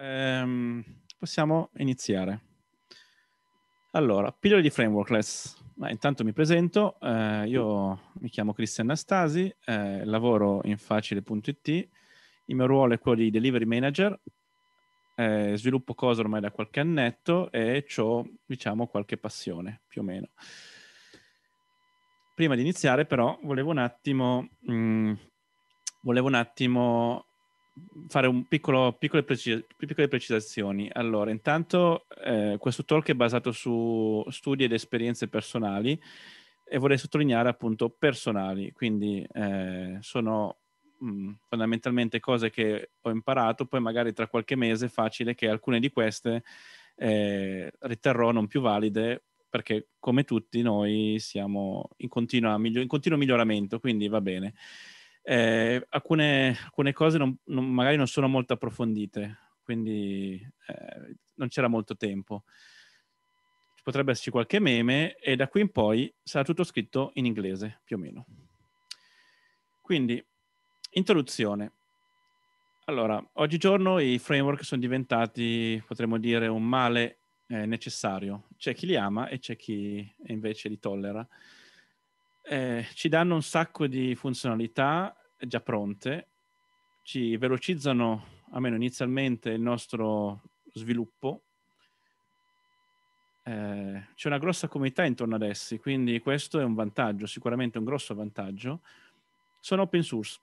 Ehm, possiamo iniziare. Allora, pillole di frameworkless. Ma intanto mi presento, eh, io mi chiamo Cristian Nastasi, eh, lavoro in facile.it, il mio ruolo è quello di delivery manager, eh, sviluppo cose ormai da qualche annetto e ho, diciamo, qualche passione, più o meno. Prima di iniziare però volevo un attimo, mh, mm, volevo un attimo fare un piccolo, piccole, precis- piccole precisazioni. Allora, intanto eh, questo talk è basato su studi ed esperienze personali e vorrei sottolineare appunto personali, quindi eh, sono mh, mm, fondamentalmente cose che ho imparato, poi magari tra qualche mese è facile che alcune di queste eh, riterrò non più valide perché come tutti noi siamo in, migli- in continuo miglioramento, quindi va bene eh, alcune, alcune, cose non, non, magari non sono molto approfondite, quindi eh, non c'era molto tempo. potrebbe esserci qualche meme e da qui in poi sarà tutto scritto in inglese, più o meno. Quindi, introduzione. Allora, oggigiorno i framework sono diventati, potremmo dire, un male eh, necessario. C'è chi li ama e c'è chi invece li tollera. Eh, ci danno un sacco di funzionalità già pronte, ci velocizzano almeno inizialmente il nostro sviluppo. Eh, c'è una grossa comunità intorno ad essi, quindi questo è un vantaggio, sicuramente un grosso vantaggio. Sono open source.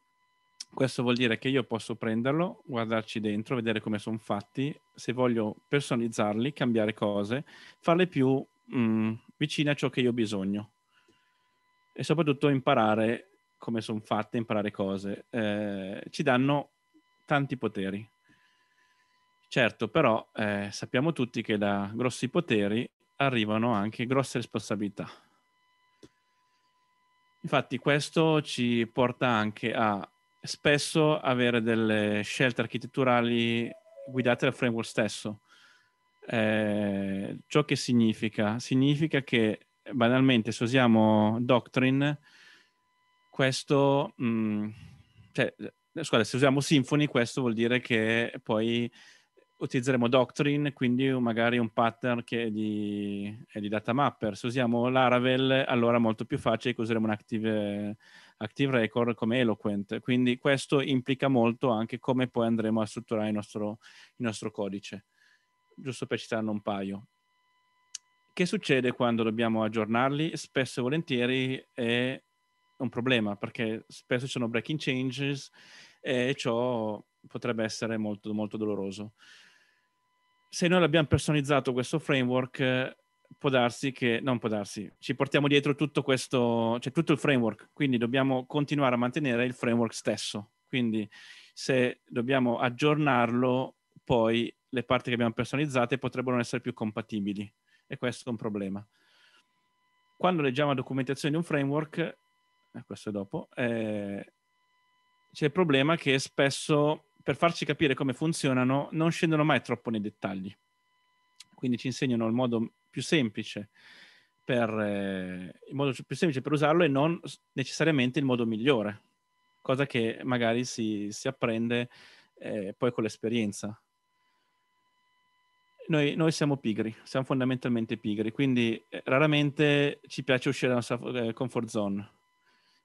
Questo vuol dire che io posso prenderlo, guardarci dentro, vedere come sono fatti, se voglio personalizzarli, cambiare cose, farle più mh, mm, vicine a ciò che io ho bisogno e soprattutto imparare come sono fatte, imparare cose, eh, ci danno tanti poteri. Certo, però eh, sappiamo tutti che da grossi poteri arrivano anche grosse responsabilità. Infatti questo ci porta anche a spesso avere delle scelte architetturali guidate dal framework stesso. Eh, ciò che significa? Significa che banalmente se usiamo Doctrine questo, mh, mm, cioè, eh, scusate, se usiamo Symfony, questo vuol dire che poi utilizzeremo Doctrine, quindi magari un pattern che è di, è di data mapper. Se usiamo Laravel, allora è molto più facile che useremo un active, active, record come Eloquent. Quindi questo implica molto anche come poi andremo a strutturare il nostro, il nostro codice, giusto per citarne un paio. Che succede quando dobbiamo aggiornarli? Spesso e volentieri è è un problema perché spesso ci sono breaking changes e ciò potrebbe essere molto, molto doloroso. Se noi l'abbiamo personalizzato questo framework, può darsi che, non può darsi, ci portiamo dietro tutto questo, cioè tutto il framework, quindi dobbiamo continuare a mantenere il framework stesso. Quindi se dobbiamo aggiornarlo, poi le parti che abbiamo personalizzate potrebbero non essere più compatibili e questo è un problema. Quando leggiamo la documentazione di un framework, eh, questo è dopo, eh, c'è il problema che spesso per farci capire come funzionano non scendono mai troppo nei dettagli. Quindi ci insegnano il modo più semplice per, eh, il modo più semplice per usarlo e non necessariamente il modo migliore, cosa che magari si, si apprende eh, poi con l'esperienza. Noi, noi, siamo pigri, siamo fondamentalmente pigri, quindi eh, raramente ci piace uscire dalla nostra comfort zone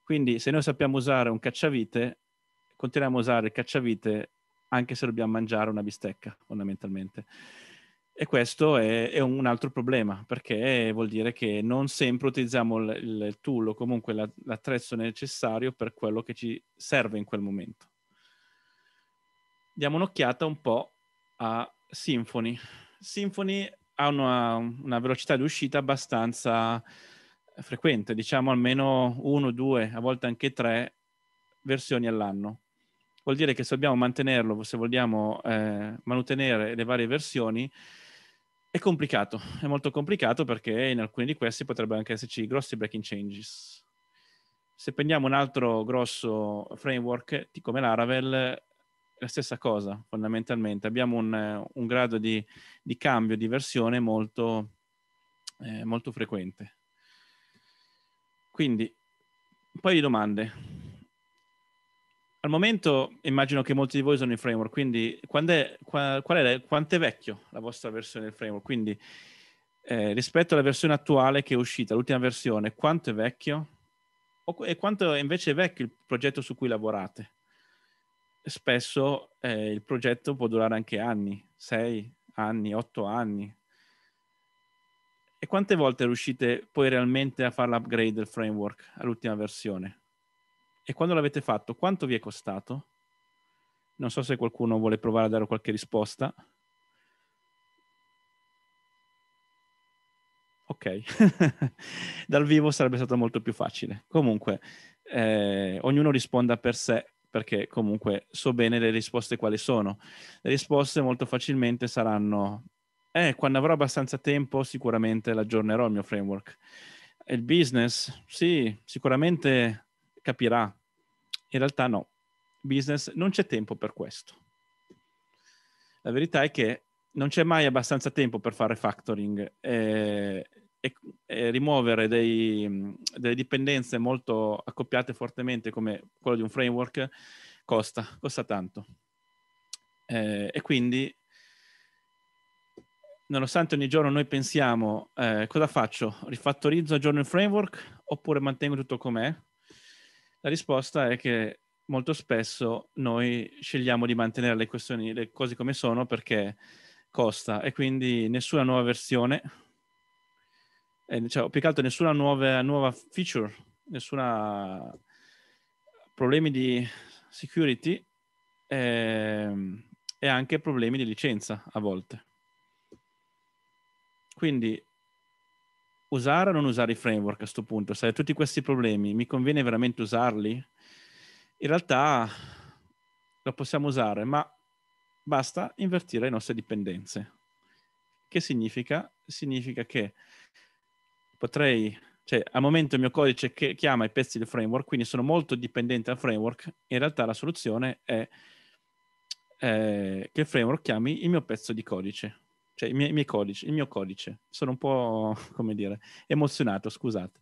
quindi se noi sappiamo usare un cacciavite, continuiamo a usare il cacciavite anche se dobbiamo mangiare una bistecca, fondamentalmente. E questo è, è, un altro problema, perché vuol dire che non sempre utilizziamo il, il tool o comunque l'attrezzo necessario per quello che ci serve in quel momento. Diamo un'occhiata un po' a Symfony. Symfony ha una, una velocità di uscita abbastanza frequente, diciamo almeno uno, due, a volte anche tre versioni all'anno. Vuol dire che se dobbiamo mantenerlo, se vogliamo eh, mantenere le varie versioni, è complicato, è molto complicato perché in alcuni di questi potrebbero anche esserci grossi breaking changes. Se prendiamo un altro grosso framework come Laravel, è la stessa cosa fondamentalmente. Abbiamo un, un grado di, di, cambio di versione molto, eh, molto frequente. Quindi, un paio di domande. Al momento immagino che molti di voi sono in framework, quindi è, qual è, quanto è vecchio la vostra versione del framework? Quindi eh, rispetto alla versione attuale che è uscita, l'ultima versione, quanto è vecchio? O, e quanto è invece vecchio il progetto su cui lavorate? Spesso eh, il progetto può durare anche anni, sei anni, otto anni, e quante volte riuscite poi realmente a fare l'upgrade del framework all'ultima versione? E quando l'avete fatto, quanto vi è costato? Non so se qualcuno vuole provare a dare qualche risposta. Ok, dal vivo sarebbe stato molto più facile. Comunque, eh, ognuno risponda per sé perché comunque so bene le risposte quali sono. Le risposte molto facilmente saranno eh, quando avrò abbastanza tempo sicuramente l'aggiornerò il mio framework. Il business, sì, sicuramente capirà. In realtà no, business non c'è tempo per questo. La verità è che non c'è mai abbastanza tempo per fare factoring e, e, e rimuovere dei, delle dipendenze molto accoppiate fortemente come quello di un framework costa, costa tanto. Eh, e quindi nonostante ogni giorno noi pensiamo eh, cosa faccio, rifattorizzo, aggiorno il framework oppure mantengo tutto com'è, la risposta è che molto spesso noi scegliamo di mantenere le, questioni, le cose come sono perché costa e quindi nessuna nuova versione, eh, cioè, più che altro nessuna nuova, nuova feature, nessuna problemi di security eh, e anche problemi di licenza a volte. Quindi usare o non usare i framework a questo punto? Se hai tutti questi problemi, mi conviene veramente usarli? In realtà lo possiamo usare, ma basta invertire le nostre dipendenze. Che significa? Significa che potrei, cioè al momento il mio codice che chiama i pezzi del framework, quindi sono molto dipendente dal framework, in realtà la soluzione è eh, che il framework chiami il mio pezzo di codice cioè i miei, i miei codici, il mio codice. Sono un po', come dire, emozionato, scusate.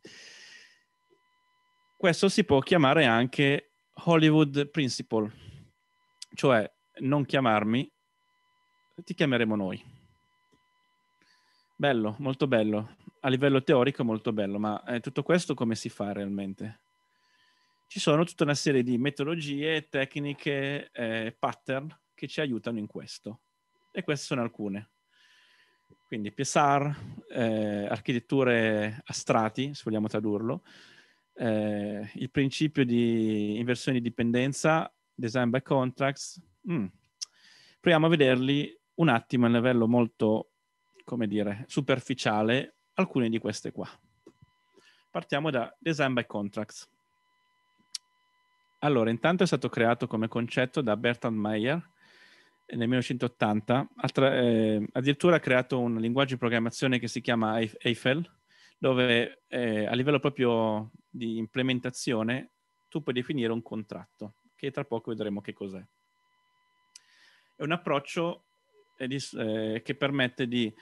Questo si può chiamare anche Hollywood Principle, cioè non chiamarmi, ti chiameremo noi. Bello, molto bello. A livello teorico molto bello, ma eh, tutto questo come si fa realmente? Ci sono tutta una serie di metodologie, tecniche, eh, pattern che ci aiutano in questo. E queste sono alcune. Quindi PSR, eh, architetture a strati, se vogliamo tradurlo, eh, il principio di inversione di dipendenza, design by contracts. Mm. Proviamo a vederli un attimo a livello molto, come dire, superficiale, alcune di queste qua. Partiamo da design by contracts. Allora, intanto è stato creato come concetto da Bertrand Meyer, nel 1980, attra- eh, addirittura ha creato un linguaggio di programmazione che si chiama Eiffel, dove eh, a livello proprio di implementazione tu puoi definire un contratto, che tra poco vedremo che cos'è. È un approccio eh, eh che permette di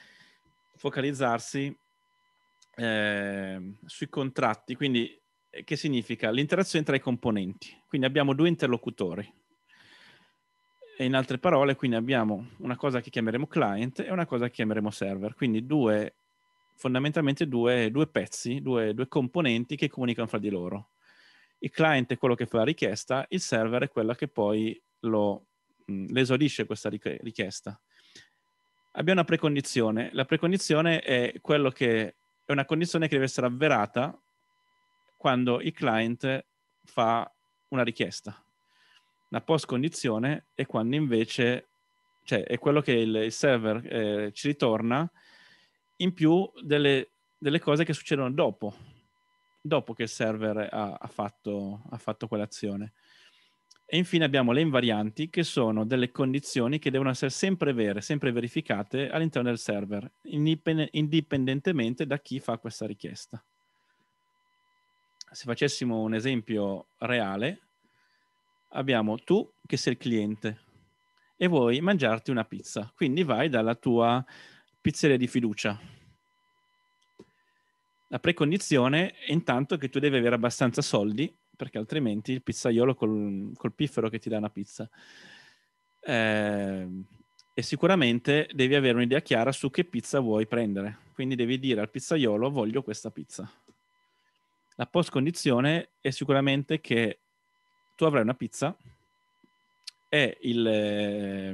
focalizzarsi ehm, sui contratti, quindi eh, che significa l'interazione tra i componenti. Quindi abbiamo due interlocutori, e in altre parole, quindi abbiamo una cosa che chiameremo client e una cosa che chiameremo server, quindi due, fondamentalmente due, due pezzi, due, due componenti che comunicano fra di loro. Il client è quello che fa la richiesta, il server è quello che poi lo, mh, mm, l'esodisce questa richiesta. Abbiamo una precondizione, la precondizione è, che, è una condizione che deve essere avverata quando il client fa una richiesta la post condizione è quando invece, cioè è quello che il, il server eh, ci ritorna in più delle, delle, cose che succedono dopo, dopo che il server ha, ha, fatto, ha fatto quell'azione. E infine abbiamo le invarianti, che sono delle condizioni che devono essere sempre vere, sempre verificate all'interno del server, indipendentemente da chi fa questa richiesta. Se facessimo un esempio reale, abbiamo tu che sei il cliente e vuoi mangiarti una pizza, quindi vai dalla tua pizzeria di fiducia. La precondizione è intanto che tu devi avere abbastanza soldi, perché altrimenti il pizzaiolo col, col piffero che ti dà una pizza. Eh, e sicuramente devi avere un'idea chiara su che pizza vuoi prendere. Quindi devi dire al pizzaiolo voglio questa pizza. La post condizione è sicuramente che tu avrai una pizza e il, eh,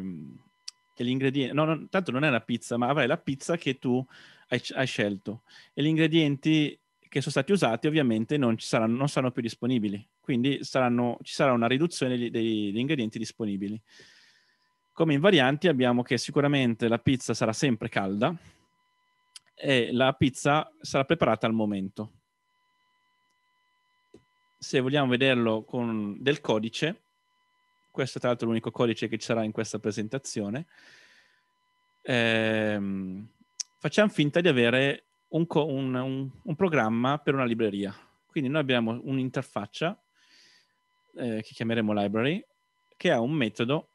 l'ingrediente, no, no, tanto non è una pizza, ma avrai la pizza che tu hai, hai scelto e gli ingredienti che sono stati usati ovviamente non, saranno, non saranno, più disponibili, quindi saranno, ci sarà una riduzione degli, degli ingredienti disponibili. Come invarianti abbiamo che sicuramente la pizza sarà sempre calda, e la pizza sarà preparata al momento se vogliamo vederlo con del codice, questo è tra l'altro l'unico codice che ci sarà in questa presentazione, ehm, facciamo finta di avere un, co- un, un, un, programma per una libreria. Quindi noi abbiamo un'interfaccia eh, che chiameremo library che ha un metodo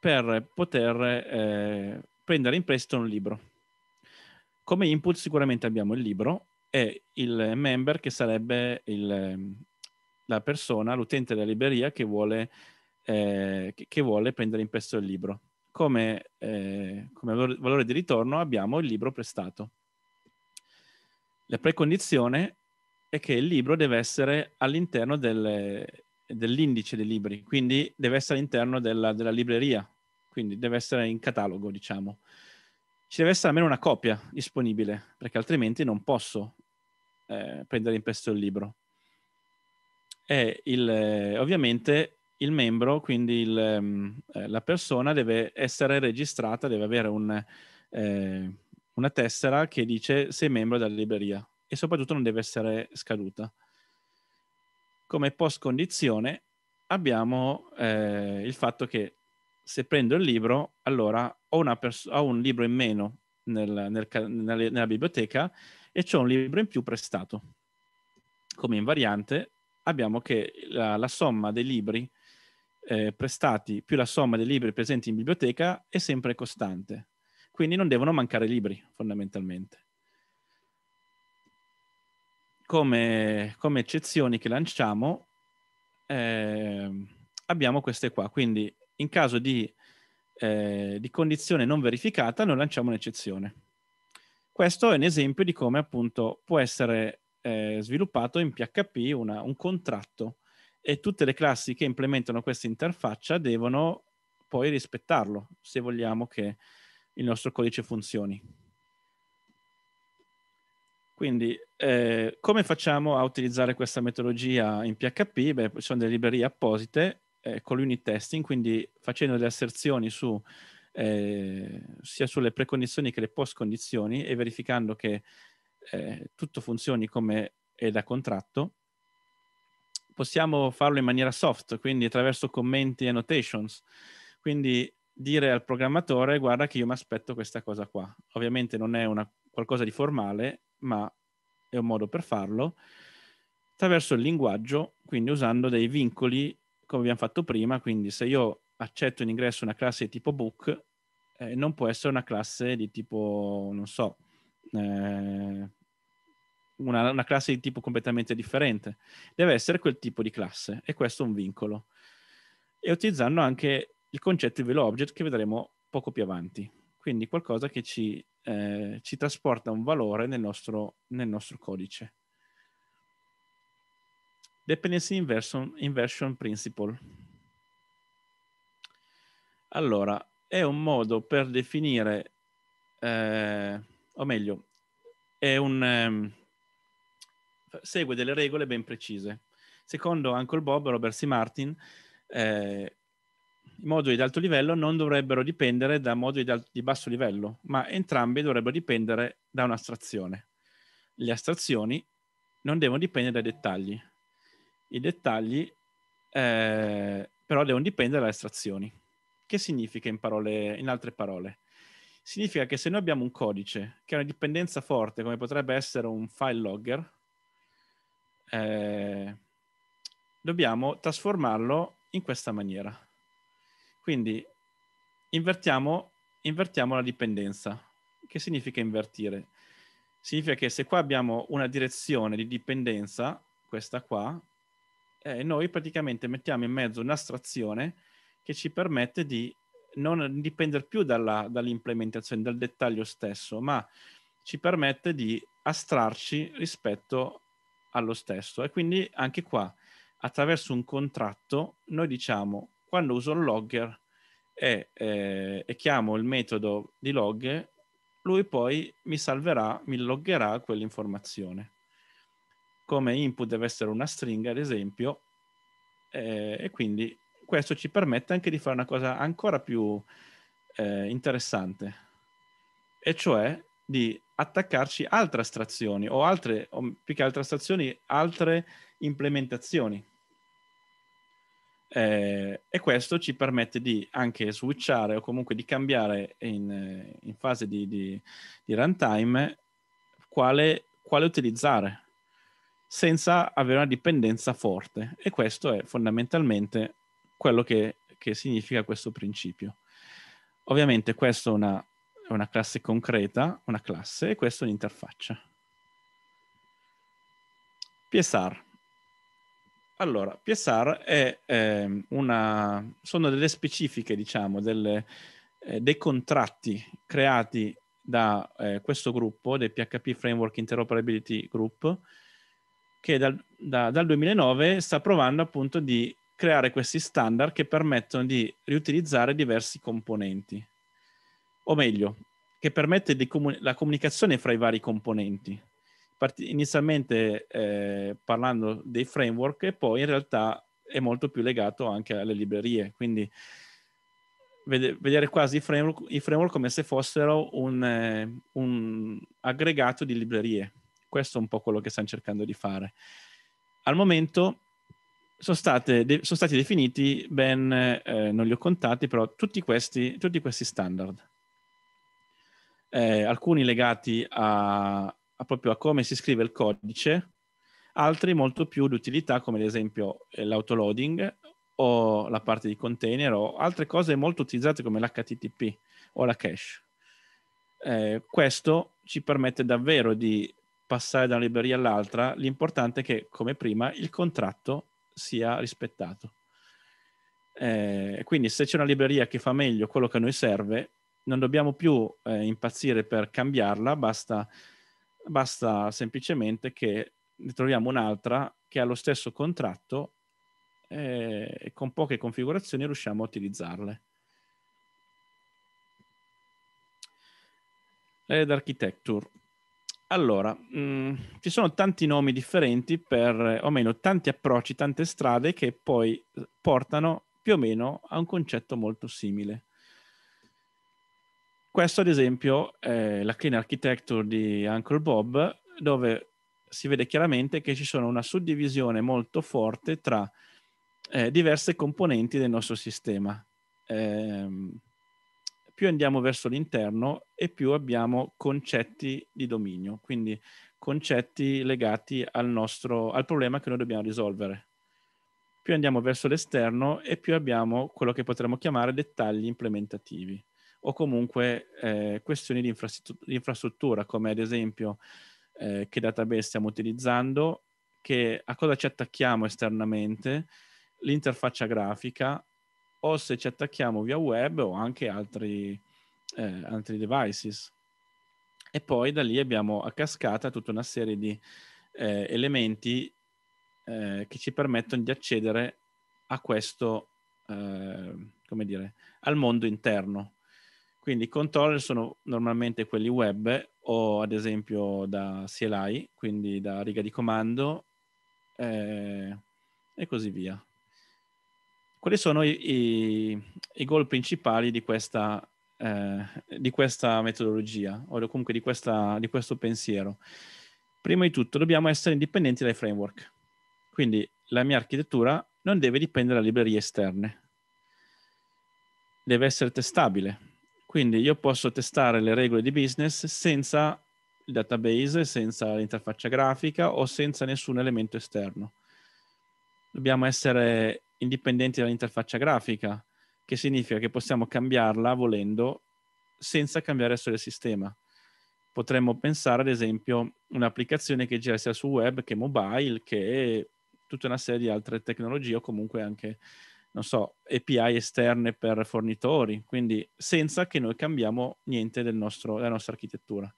per poter eh, prendere in prestito un libro. Come input sicuramente abbiamo il libro e il member che sarebbe il, la persona, l'utente della libreria che vuole, eh, che vuole prendere in prestito il libro. Come, eh, come, valore di ritorno abbiamo il libro prestato. La precondizione è che il libro deve essere all'interno del, dell'indice dei libri, quindi deve essere all'interno della, della, libreria, quindi deve essere in catalogo, diciamo. Ci deve essere almeno una copia disponibile, perché altrimenti non posso eh, prendere in prestito il libro e il, eh, ovviamente il membro, quindi il, ehm, eh, la persona deve essere registrata, deve avere un, eh, una tessera che dice sei membro della libreria e soprattutto non deve essere scaduta. Come post condizione abbiamo eh, il fatto che se prendo il libro, allora ho, pers- ho un libro in meno nel, nel, nella, nella biblioteca e ho un libro in più prestato. Come invariante abbiamo che la, la somma dei libri eh, prestati più la somma dei libri presenti in biblioteca è sempre costante. Quindi non devono mancare libri, fondamentalmente. Come, come eccezioni che lanciamo, eh, abbiamo queste qua. Quindi in caso di, eh, di condizione non verificata, noi lanciamo un'eccezione. Questo è un esempio di come appunto può essere eh, sviluppato in PHP una, un contratto e tutte le classi che implementano questa interfaccia devono poi rispettarlo se vogliamo che il nostro codice funzioni. Quindi eh, come facciamo a utilizzare questa metodologia in PHP? Beh, ci sono delle librerie apposite eh, con l'unit testing, quindi facendo delle asserzioni su, eh, sia sulle precondizioni che le post condizioni e verificando che eh, tutto funzioni come è da contratto, possiamo farlo in maniera soft, quindi attraverso commenti e annotations. Quindi dire al programmatore guarda che io mi aspetto questa cosa qua. Ovviamente non è una, qualcosa di formale, ma è un modo per farlo attraverso il linguaggio, quindi usando dei vincoli come abbiamo fatto prima, quindi se io accetto in ingresso una classe di tipo book, eh, non può essere una classe di tipo, non so, eh, una, una, classe di tipo completamente differente. Deve essere quel tipo di classe e questo è un vincolo. E utilizzando anche il concetto di velo object che vedremo poco più avanti. Quindi qualcosa che ci, eh, ci trasporta un valore nel nostro, nel nostro codice. Dependency inversion, inversion principle. Allora, è un modo per definire, eh, o meglio, è un, ehm, segue delle regole ben precise. Secondo Uncle Bob, e Robert C. Martin, eh, i moduli di alto livello non dovrebbero dipendere da moduli di, alto, di basso livello, ma entrambi dovrebbero dipendere da un'astrazione. Le astrazioni non devono dipendere dai dettagli. I dettagli eh, però devono dipendere dalle astrazioni. Che significa in, parole, in altre parole? Significa che se noi abbiamo un codice che ha una dipendenza forte, come potrebbe essere un file logger, eh, dobbiamo trasformarlo in questa maniera. Quindi invertiamo, invertiamo la dipendenza. Che significa invertire? Significa che se qua abbiamo una direzione di dipendenza, questa qua, eh, noi praticamente mettiamo in mezzo un'astrazione che ci permette di non dipendere più dalla, dall'implementazione, dal dettaglio stesso, ma ci permette di astrarci rispetto allo stesso. E quindi anche qua, attraverso un contratto, noi diciamo quando uso un logger e, eh, e chiamo il metodo di log, lui poi mi salverà, mi loggerà quell'informazione. Come input deve essere una stringa, ad esempio, eh, e quindi questo ci permette anche di fare una cosa ancora più eh, interessante, e cioè di attaccarci altre astrazioni o altre, o più che altre astrazioni, altre implementazioni. Eh, e questo ci permette di anche switchare o comunque di cambiare in, in fase di, di, di runtime quale, quale, utilizzare senza avere una dipendenza forte. E questo è fondamentalmente quello che, che significa questo principio. Ovviamente questo è una è una classe concreta, una classe, e questa è un'interfaccia. PSR. Allora, PSR è, eh, una, sono delle specifiche, diciamo, delle, eh, dei contratti creati da eh, questo gruppo, del PHP Framework Interoperability Group, che dal, da, dal 2009 sta provando appunto di creare questi standard che permettono di riutilizzare diversi componenti o meglio, che permette comun- la comunicazione fra i vari componenti, Part- inizialmente eh, parlando dei framework e poi in realtà è molto più legato anche alle librerie, quindi vede- vedere quasi i framework, i framework, come se fossero un, eh, un aggregato di librerie. Questo è un po' quello che stanno cercando di fare. Al momento sono, state, sono, stati definiti ben, eh, non li ho contati, però tutti questi, tutti questi standard eh, alcuni legati a, a proprio a come si scrive il codice, altri molto più di utilità come ad esempio eh, l'autoloading o la parte di container o altre cose molto utilizzate come l'HTTP o la cache. Eh, questo ci permette davvero di passare da una libreria all'altra, l'importante è che, come prima, il contratto sia rispettato. Eh, quindi se c'è una libreria che fa meglio quello che a noi serve, non dobbiamo più eh, impazzire per cambiarla, basta, basta semplicemente che ne troviamo un'altra che ha lo stesso contratto eh, e con poche configurazioni riusciamo a utilizzarle. Ed architecture. Allora, mh, mm, ci sono tanti nomi differenti per, o meno, tanti approcci, tante strade che poi eh, portano più o meno a un concetto molto simile. Questo ad esempio è eh, la clean architecture di Uncle Bob dove si vede chiaramente che ci sono una suddivisione molto forte tra eh, diverse componenti del nostro sistema. Eh, più andiamo verso l'interno e più abbiamo concetti di dominio, quindi concetti legati al, nostro, al problema che noi dobbiamo risolvere. Più andiamo verso l'esterno e più abbiamo quello che potremmo chiamare dettagli implementativi o comunque eh, questioni di, infrastruttura, di infrastruttura come ad esempio eh, che database stiamo utilizzando, che, a cosa ci attacchiamo esternamente, l'interfaccia grafica o se ci attacchiamo via web o anche altri, eh, altri devices. E poi da lì abbiamo a cascata tutta una serie di eh, elementi eh, che ci permettono di accedere a questo, eh, come dire, al mondo interno quindi i controller sono normalmente quelli web o ad esempio da CLI, quindi da riga di comando eh, e così via. Quali sono i, i, i goal principali di questa, eh, di questa, metodologia o comunque di, questa, di questo pensiero? Prima di tutto dobbiamo essere indipendenti dai framework, quindi la mia architettura non deve dipendere da librerie esterne, deve essere testabile quindi io posso testare le regole di business senza il database, senza l'interfaccia grafica o senza nessun elemento esterno. Dobbiamo essere indipendenti dall'interfaccia grafica, che significa che possiamo cambiarla volendo senza cambiare solo il sistema. Potremmo pensare, ad esempio, un'applicazione che gira sia su web che mobile, che tutta una serie di altre tecnologie o comunque anche non so, API esterne per fornitori, quindi senza che noi cambiamo niente del nostro, della nostra architettura.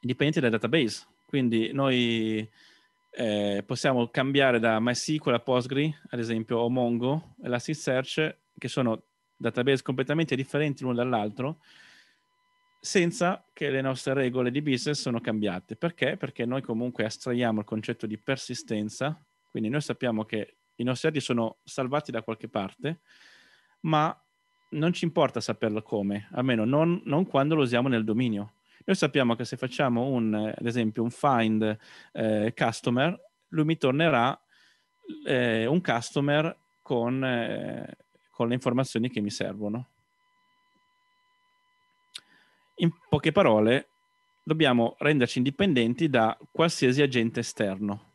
Dipende dal database, quindi noi eh, possiamo cambiare da MySQL a Postgre, ad esempio, o Mongo, Elasticsearch, che sono database completamente differenti l'uno dall'altro, senza che le nostre regole di business sono cambiate. Perché? Perché noi comunque astraiamo il concetto di persistenza, quindi noi sappiamo che i nostri dati sono salvati da qualche parte, ma non ci importa saperlo come, almeno non, non quando lo usiamo nel dominio. Noi sappiamo che se facciamo un, eh, ad esempio un find eh, customer, lui mi tornerà eh, un customer con, eh, con le informazioni che mi servono. In poche parole, dobbiamo renderci indipendenti da qualsiasi agente esterno,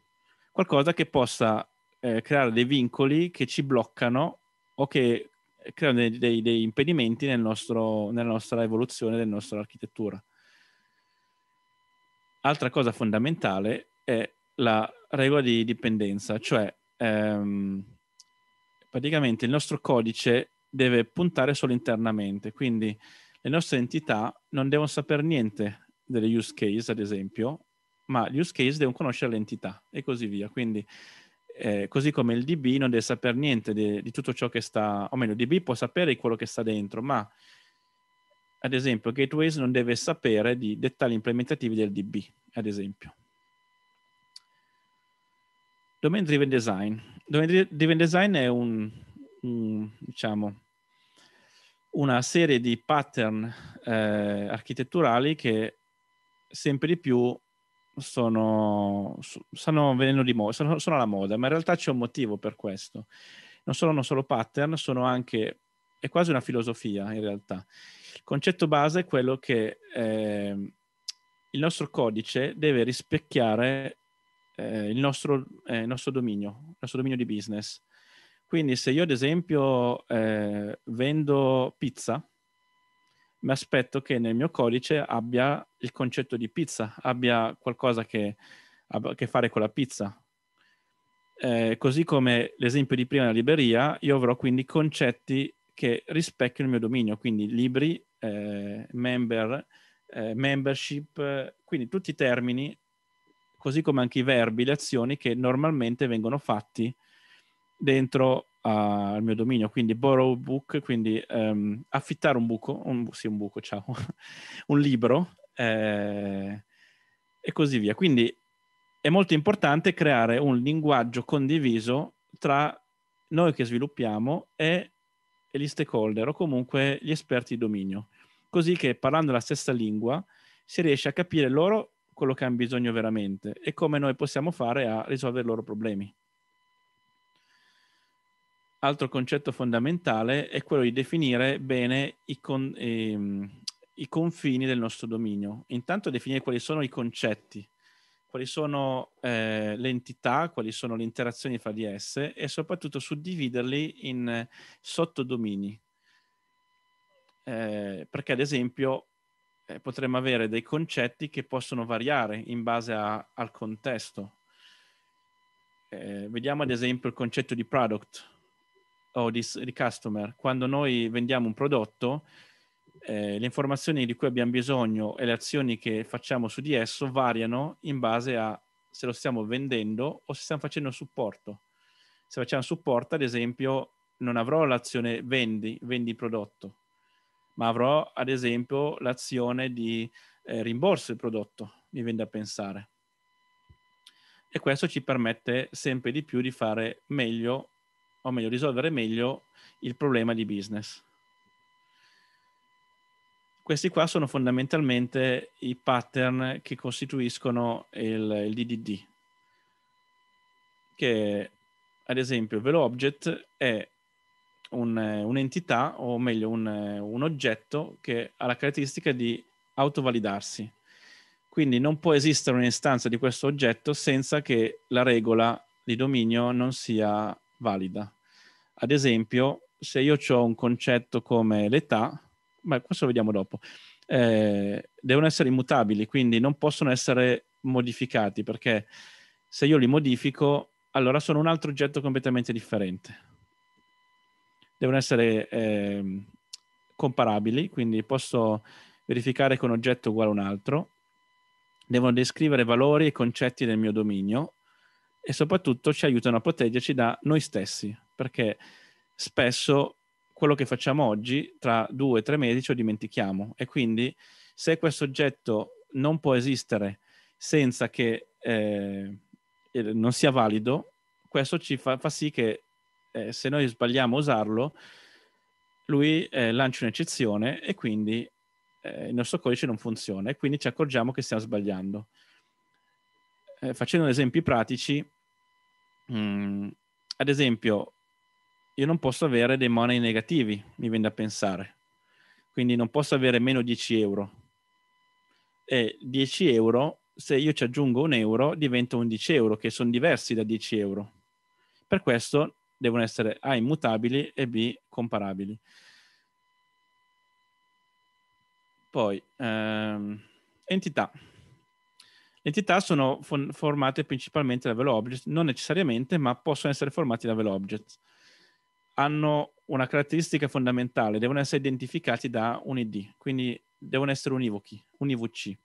qualcosa che possa eh, creare dei vincoli che ci bloccano o che creano dei, dei, dei impedimenti nel nostro, nella nostra evoluzione, della nostra architettura. Altra cosa fondamentale è la regola di dipendenza, cioè ehm, praticamente il nostro codice deve puntare solo internamente, quindi le nostre entità non devono sapere niente delle use case, ad esempio, ma gli use case devono conoscere l'entità e così via. Quindi eh, così come il DB non deve sapere niente di, di, tutto ciò che sta, o meglio, il DB può sapere quello che sta dentro, ma ad esempio Gateways non deve sapere di dettagli implementativi del DB, ad esempio. Domain Driven Design. Domain Driven Design è un, un diciamo, una serie di pattern eh, architetturali che sempre di più sono, stanno venendo di moda, sono, sono, alla moda, ma in realtà c'è un motivo per questo. Non sono solo pattern, sono anche, è quasi una filosofia in realtà. Il concetto base è quello che eh, il nostro codice deve rispecchiare eh, il, nostro, eh, il, nostro, dominio, il nostro dominio di business. Quindi se io ad esempio eh, vendo pizza, mi aspetto che nel mio codice abbia il concetto di pizza, abbia qualcosa che ha a che fare con la pizza. Eh, così come l'esempio di prima la libreria, io avrò quindi concetti che rispecchiano il mio dominio, quindi libri, eh, member, eh, membership, quindi tutti i termini, così come anche i verbi, le azioni che normalmente vengono fatti dentro uh, al mio dominio. Quindi borrow book, quindi um, affittare un buco, un, sì, un buco, ciao, un libro eh, e così via. Quindi è molto importante creare un linguaggio condiviso tra noi che sviluppiamo e, e gli stakeholder o comunque gli esperti di dominio, così che parlando la stessa lingua si riesce a capire loro quello che hanno bisogno veramente e come noi possiamo fare a risolvere i loro problemi altro concetto fondamentale è quello di definire bene i, con, ehm, i, confini del nostro dominio. Intanto definire quali sono i concetti, quali sono eh, le entità, quali sono le interazioni fra di esse e soprattutto suddividerli in eh, sottodomini. Eh, perché ad esempio eh, potremmo avere dei concetti che possono variare in base a, al contesto. Eh, vediamo ad esempio il concetto di product o di, di customer, quando noi vendiamo un prodotto, eh, le informazioni di cui abbiamo bisogno e le azioni che facciamo su di esso variano in base a se lo stiamo vendendo o se stiamo facendo supporto. Se facciamo supporto, ad esempio, non avrò l'azione vendi, vendi prodotto, ma avrò, ad esempio, l'azione di eh, rimborso il prodotto, mi vende a pensare. E questo ci permette sempre di più di fare meglio o meglio risolvere meglio il problema di business. Questi qua sono fondamentalmente i pattern che costituiscono il, il DDD, che ad esempio il VeloObject è un, un'entità, o meglio un, un oggetto che ha la caratteristica di autovalidarsi. Quindi non può esistere un'istanza di questo oggetto senza che la regola di dominio non sia valida. Ad esempio, se io ho un concetto come l'età, ma questo lo vediamo dopo, eh, devono essere immutabili, quindi non possono essere modificati, perché se io li modifico, allora sono un altro oggetto completamente differente. Devono essere eh, comparabili, quindi posso verificare che un oggetto è uguale a un altro, devono descrivere valori e concetti del mio dominio e soprattutto ci aiutano a proteggerci da noi stessi, perché spesso quello che facciamo oggi tra due o tre mesi ce lo dimentichiamo e quindi se questo oggetto non può esistere senza che eh, non sia valido, questo ci fa, fa sì che eh, se noi sbagliamo a usarlo, lui eh, lancia un'eccezione e quindi eh, il nostro codice non funziona e quindi ci accorgiamo che stiamo sbagliando eh, facendo esempi pratici, mh, mm, ad esempio, io non posso avere dei money negativi, mi viene da pensare. Quindi non posso avere meno 10 euro. E 10 euro, se io ci aggiungo un euro, diventa 11 euro, che sono diversi da 10 euro. Per questo devono essere A immutabili e B comparabili. Poi, ehm, entità. Le entità sono fon- formate principalmente da Velo non necessariamente, ma possono essere formati da Velo Hanno una caratteristica fondamentale, devono essere identificati da un ID, quindi devono essere univochi, univoci.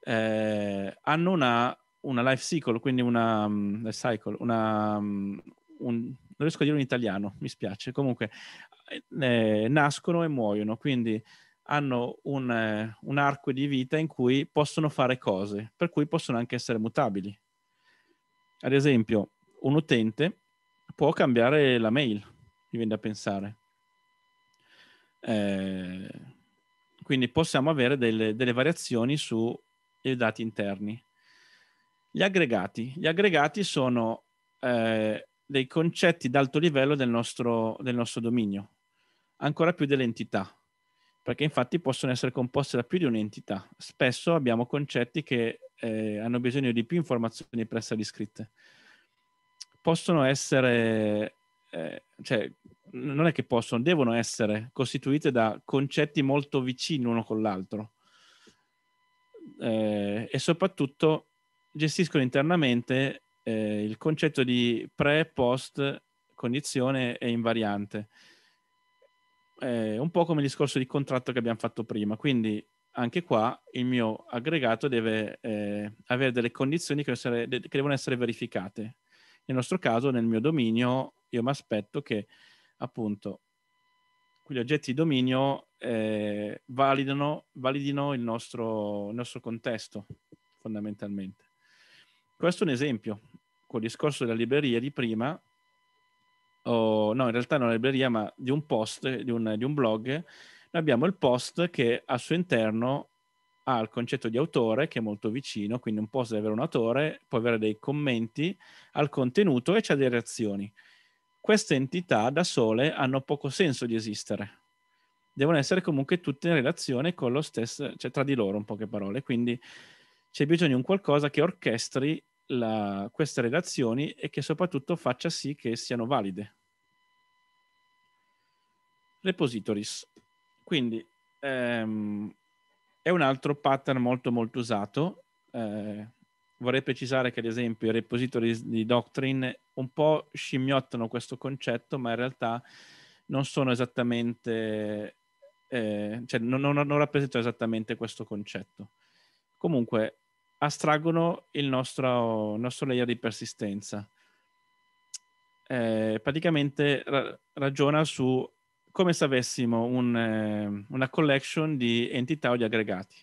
Eh, hanno una, una, life cycle, quindi una, um, life cycle, una um, un, non riesco a dire in italiano, mi spiace, comunque eh, nascono e muoiono, quindi hanno un, eh, un arco di vita in cui possono fare cose, per cui possono anche essere mutabili. Ad esempio, un utente può cambiare la mail, mi viene da pensare. Eh, quindi possiamo avere delle, delle variazioni sui dati interni. Gli aggregati. Gli aggregati sono eh, dei concetti d'alto livello del nostro, del nostro dominio, ancora più delle entità perché infatti possono essere composte da più di un'entità. Spesso abbiamo concetti che eh, hanno bisogno di più informazioni presso gli iscritte. Possono essere, eh, cioè, non è che possono, devono essere costituite da concetti molto vicini l'uno con l'altro. Eh, e soprattutto gestiscono internamente eh, il concetto di pre, post, condizione e invariante è un po' come il discorso di contratto che abbiamo fatto prima, quindi anche qua il mio aggregato deve eh, avere delle condizioni che, essere, che, devono essere verificate. Nel nostro caso, nel mio dominio, io mi aspetto che appunto quegli oggetti di dominio eh, validino, validino il, nostro, il nostro contesto, fondamentalmente. Questo è un esempio. Col discorso della libreria di prima, o no, in realtà non è una libreria, ma di un post, di un, di un blog, noi abbiamo il post che al suo interno ha il concetto di autore che è molto vicino, quindi un post deve avere un autore, può avere dei commenti al contenuto e c'è delle reazioni. Queste entità da sole hanno poco senso di esistere. Devono essere comunque tutte in relazione con lo stesso, cioè tra di loro in poche parole, quindi c'è bisogno di un qualcosa che orchestri la, queste relazioni e che soprattutto faccia sì che siano valide. Repositories. Quindi ehm, è un altro pattern molto molto usato. Eh, vorrei precisare che ad esempio i repositories di Doctrine un po' scimmiottano questo concetto, ma in realtà non sono esattamente, eh, cioè non, non, non rappresentano esattamente questo concetto. Comunque astraggono il nostro, il nostro layer di persistenza. Eh, praticamente ra- ragiona su come se avessimo un, eh, una collection di entità o di aggregati.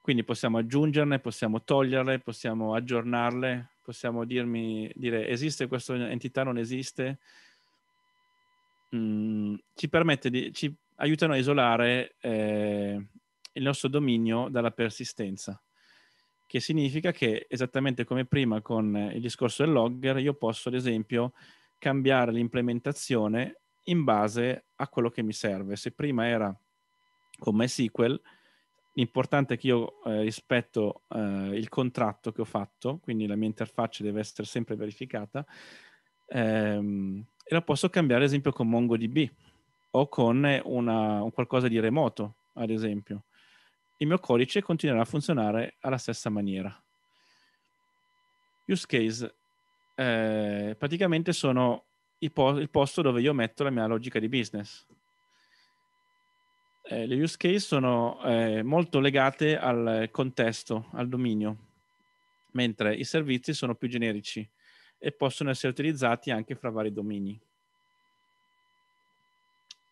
Quindi possiamo aggiungerne, possiamo toglierle, possiamo aggiornarle, possiamo dirmi, dire esiste questa entità, non esiste. Mm, ci permette di, ci aiutano a isolare eh, il nostro dominio dalla persistenza che significa che esattamente come prima con eh, il discorso del logger, io posso ad esempio cambiare l'implementazione in base a quello che mi serve. Se prima era con MySQL, l'importante è che io eh, rispetto eh, il contratto che ho fatto, quindi la mia interfaccia deve essere sempre verificata, ehm, e la posso cambiare ad esempio con MongoDB o con una, un qualcosa di remoto, ad esempio il mio codice continuerà a funzionare alla stessa maniera. Use case eh, praticamente sono il, po- il, posto dove io metto la mia logica di business. Eh, le use case sono eh, molto legate al contesto, al dominio, mentre i servizi sono più generici e possono essere utilizzati anche fra vari domini.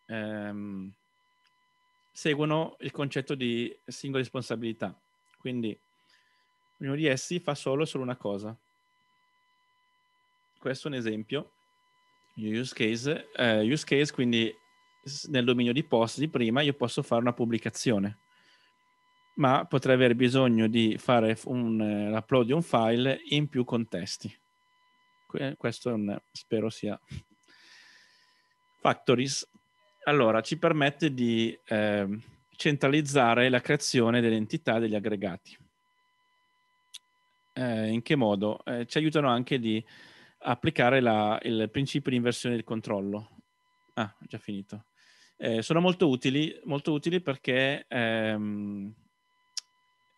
Um, seguono il concetto di singola responsabilità. Quindi ognuno di essi fa solo e solo una cosa. Questo è un esempio, use case, eh, use case quindi nel dominio di post di prima io posso fare una pubblicazione, ma potrei avere bisogno di fare un, eh, upload di un file in più contesti. Questo è un, spero sia Factories allora, ci permette di eh, centralizzare la creazione delle entità degli aggregati. Eh, in che modo? Eh, ci aiutano anche di applicare la, il principio di inversione del controllo. Ah, già finito. Eh, sono molto utili, molto utili perché ehm,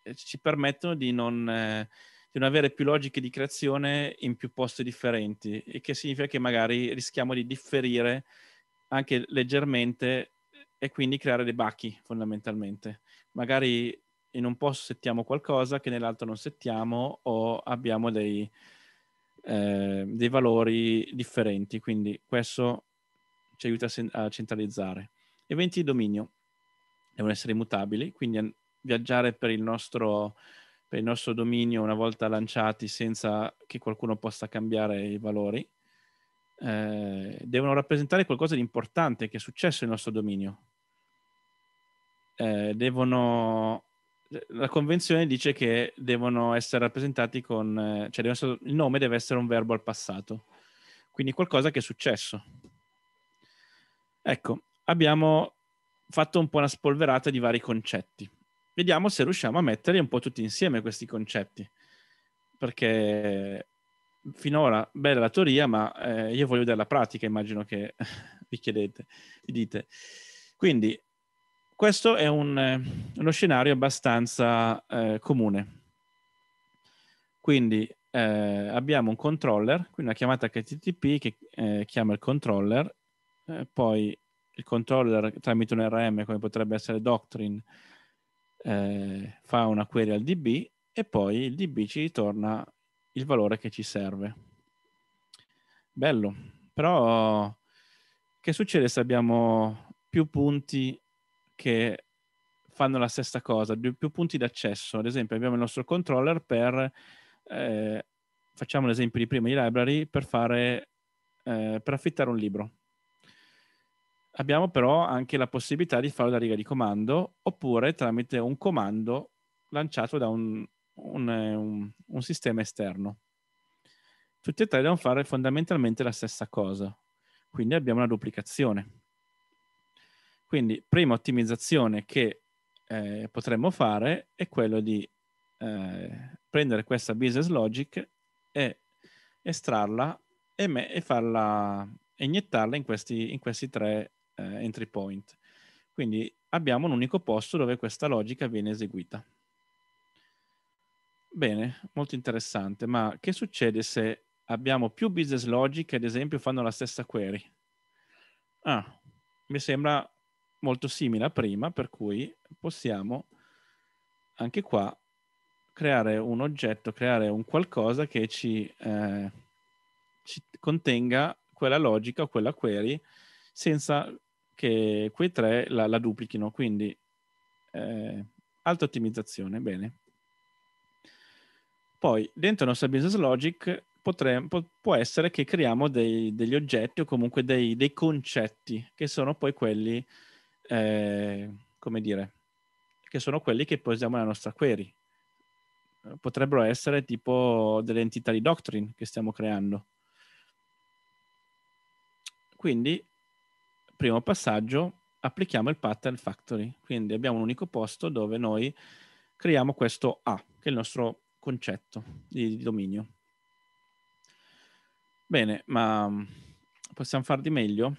eh, ci permettono di non eh, di non avere più logiche di creazione in più posti differenti, il che significa che magari rischiamo di differire anche leggermente e quindi creare dei bachi fondamentalmente. Magari in un posto settiamo qualcosa che nell'altro non settiamo o abbiamo dei, eh, dei valori differenti, quindi questo ci aiuta a, sen- a centralizzare. Eventi di dominio devono essere mutabili, quindi viaggiare per il nostro per il nostro dominio una volta lanciati senza che qualcuno possa cambiare i valori. Eh, devono rappresentare qualcosa di importante che è successo nel nostro dominio. Eh, devono, la convenzione dice che devono essere rappresentati con, eh, cioè essere, il nome deve essere un verbo al passato, quindi qualcosa che è successo. Ecco, abbiamo fatto un po' una spolverata di vari concetti. Vediamo se riusciamo a metterli un po' tutti insieme questi concetti, perché finora bella la teoria, ma eh, io voglio vedere la pratica, immagino che vi chiedete, vi dite. Quindi questo è un, eh, uno scenario abbastanza eh, comune. Quindi eh, abbiamo un controller, quindi una chiamata HTTP che eh, chiama il controller, eh, poi il controller tramite un RM, come potrebbe essere Doctrine, fa una query al DB e poi il DB ci ritorna il valore che ci serve. Bello, però che succede se abbiamo più punti che fanno la stessa cosa, più punti d'accesso? Ad esempio abbiamo il nostro controller per, eh, facciamo l'esempio di prima, di library, per, fare, eh, per affittare un libro. Abbiamo però anche la possibilità di farlo da riga di comando oppure tramite un comando lanciato da un, un, eh, un, un sistema esterno. Tutti e tre devono fare fondamentalmente la stessa cosa, quindi abbiamo una duplicazione. Quindi prima ottimizzazione che eh, potremmo fare è quello di eh, prendere questa business logic e estrarla e, me- e farla e iniettarla in questi, in questi tre eh, entry point. Quindi abbiamo un unico posto dove questa logica viene eseguita. Bene, molto interessante, ma che succede se abbiamo più business logic che ad esempio fanno la stessa query? Ah, mi sembra molto simile a prima, per cui possiamo anche qua creare un oggetto, creare un qualcosa che ci, eh, ci contenga quella logica o quella query senza che quei tre la, la duplichino. Quindi eh, alta ottimizzazione, bene. Poi dentro la nostra business logic potremmo, può essere che creiamo dei, degli oggetti o comunque dei, dei, concetti che sono poi quelli, eh, come dire, che sono quelli che posiamo nella nostra query. Potrebbero essere tipo delle entità di doctrine che stiamo creando. Quindi, primo passaggio, applichiamo il pattern factory. Quindi abbiamo un unico posto dove noi creiamo questo A, che è il nostro concetto di, di dominio. Bene, ma possiamo far di meglio?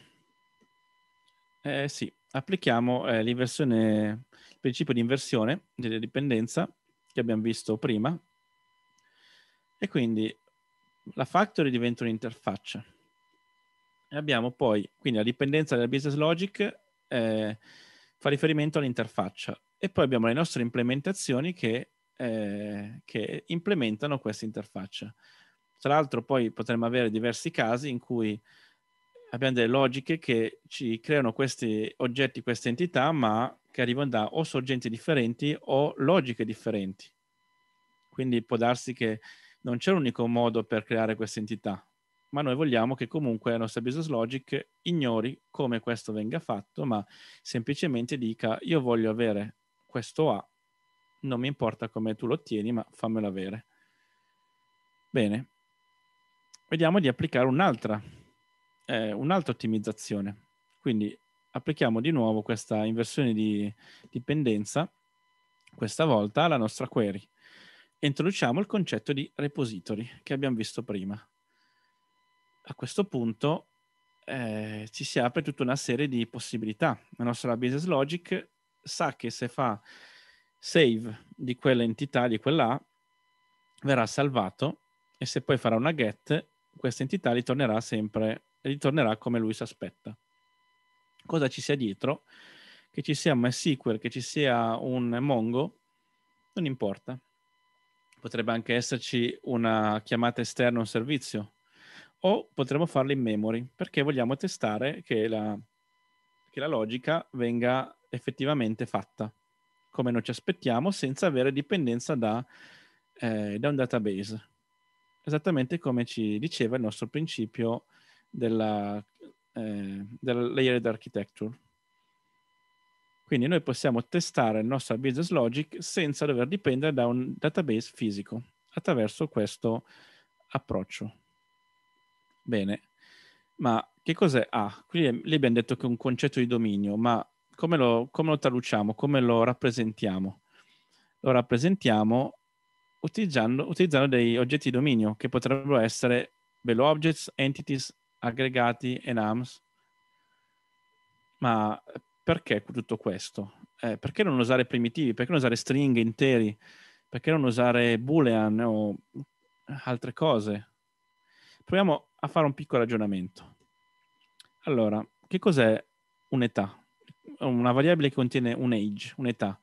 Eh, sì, applichiamo eh, il principio di inversione della dipendenza che abbiamo visto prima e quindi la factory diventa un'interfaccia. E abbiamo poi, quindi la dipendenza della business logic eh, fa riferimento all'interfaccia e poi abbiamo le nostre implementazioni che eh, che implementano questa interfaccia. Tra l'altro poi potremmo avere diversi casi in cui abbiamo delle logiche che ci creano questi oggetti, queste entità, ma che arrivano da o sorgenti differenti o logiche differenti. Quindi può darsi che non c'è un unico modo per creare queste entità, ma noi vogliamo che comunque la nostra business logic ignori come questo venga fatto, ma semplicemente dica io voglio avere questo A non mi importa come tu lo ottieni, ma fammelo avere. Bene, vediamo di applicare un'altra, eh, un'altra ottimizzazione. Quindi applichiamo di nuovo questa inversione di dipendenza, questa volta alla nostra query. Introduciamo il concetto di repository che abbiamo visto prima. A questo punto eh, ci si apre tutta una serie di possibilità. La nostra business logic sa che se fa save di quell'entità, di quella A, verrà salvato e se poi farà una get, questa entità ritornerà sempre, ritornerà come lui si aspetta. Cosa ci sia dietro? Che ci sia un MySQL, che ci sia un Mongo, non importa. Potrebbe anche esserci una chiamata esterna a un servizio o potremmo farlo in memory perché vogliamo testare che la, che la logica venga effettivamente fatta come noi ci aspettiamo, senza avere dipendenza da, eh, da un database. Esattamente come ci diceva il nostro principio della, eh, della layered architecture. Quindi noi possiamo testare il nostro business logic senza dover dipendere da un database fisico attraverso questo approccio. Bene, ma che cos'è A? Ah, qui lì abbiamo detto che è un concetto di dominio, ma come lo, come lo traduciamo, come lo rappresentiamo? Lo rappresentiamo utilizzando, utilizzando dei oggetti di dominio che potrebbero essere velo objects, entities, aggregati, e NAMs. Ma perché tutto questo? Eh, perché non usare primitivi? Perché non usare stringhe interi? Perché non usare boolean o altre cose? Proviamo a fare un piccolo ragionamento. Allora, che cos'è un'età? una variabile che contiene un age, un'età.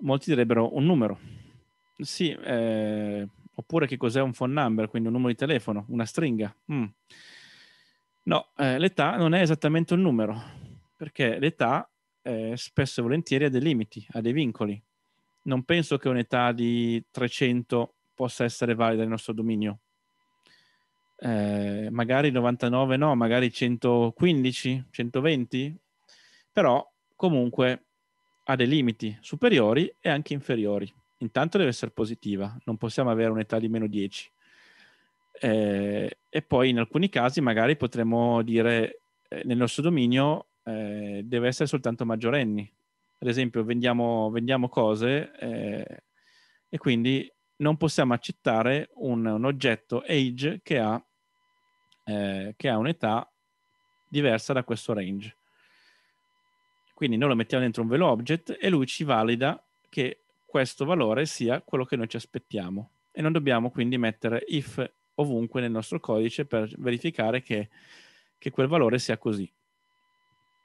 Molti direbbero un numero. Sì, eh, oppure che cos'è un phone number, quindi un numero di telefono, una stringa. Mm. No, eh, l'età non è esattamente un numero, perché l'età eh, spesso e volentieri ha dei limiti, ha dei vincoli. Non penso che un'età di 300 possa essere valida nel nostro dominio. Eh, magari 99 no, magari 115, 120, però comunque ha dei limiti superiori e anche inferiori. Intanto deve essere positiva, non possiamo avere un'età di meno 10. Eh, e poi in alcuni casi magari potremmo dire eh, nel nostro dominio eh, deve essere soltanto maggiorenni. Ad esempio vendiamo, vendiamo cose eh, e quindi non possiamo accettare un, un oggetto age che ha, eh, che ha un'età diversa da questo range. Quindi noi lo mettiamo dentro un velo object e lui ci valida che questo valore sia quello che noi ci aspettiamo. E non dobbiamo quindi mettere if ovunque nel nostro codice per verificare che, che quel valore sia così.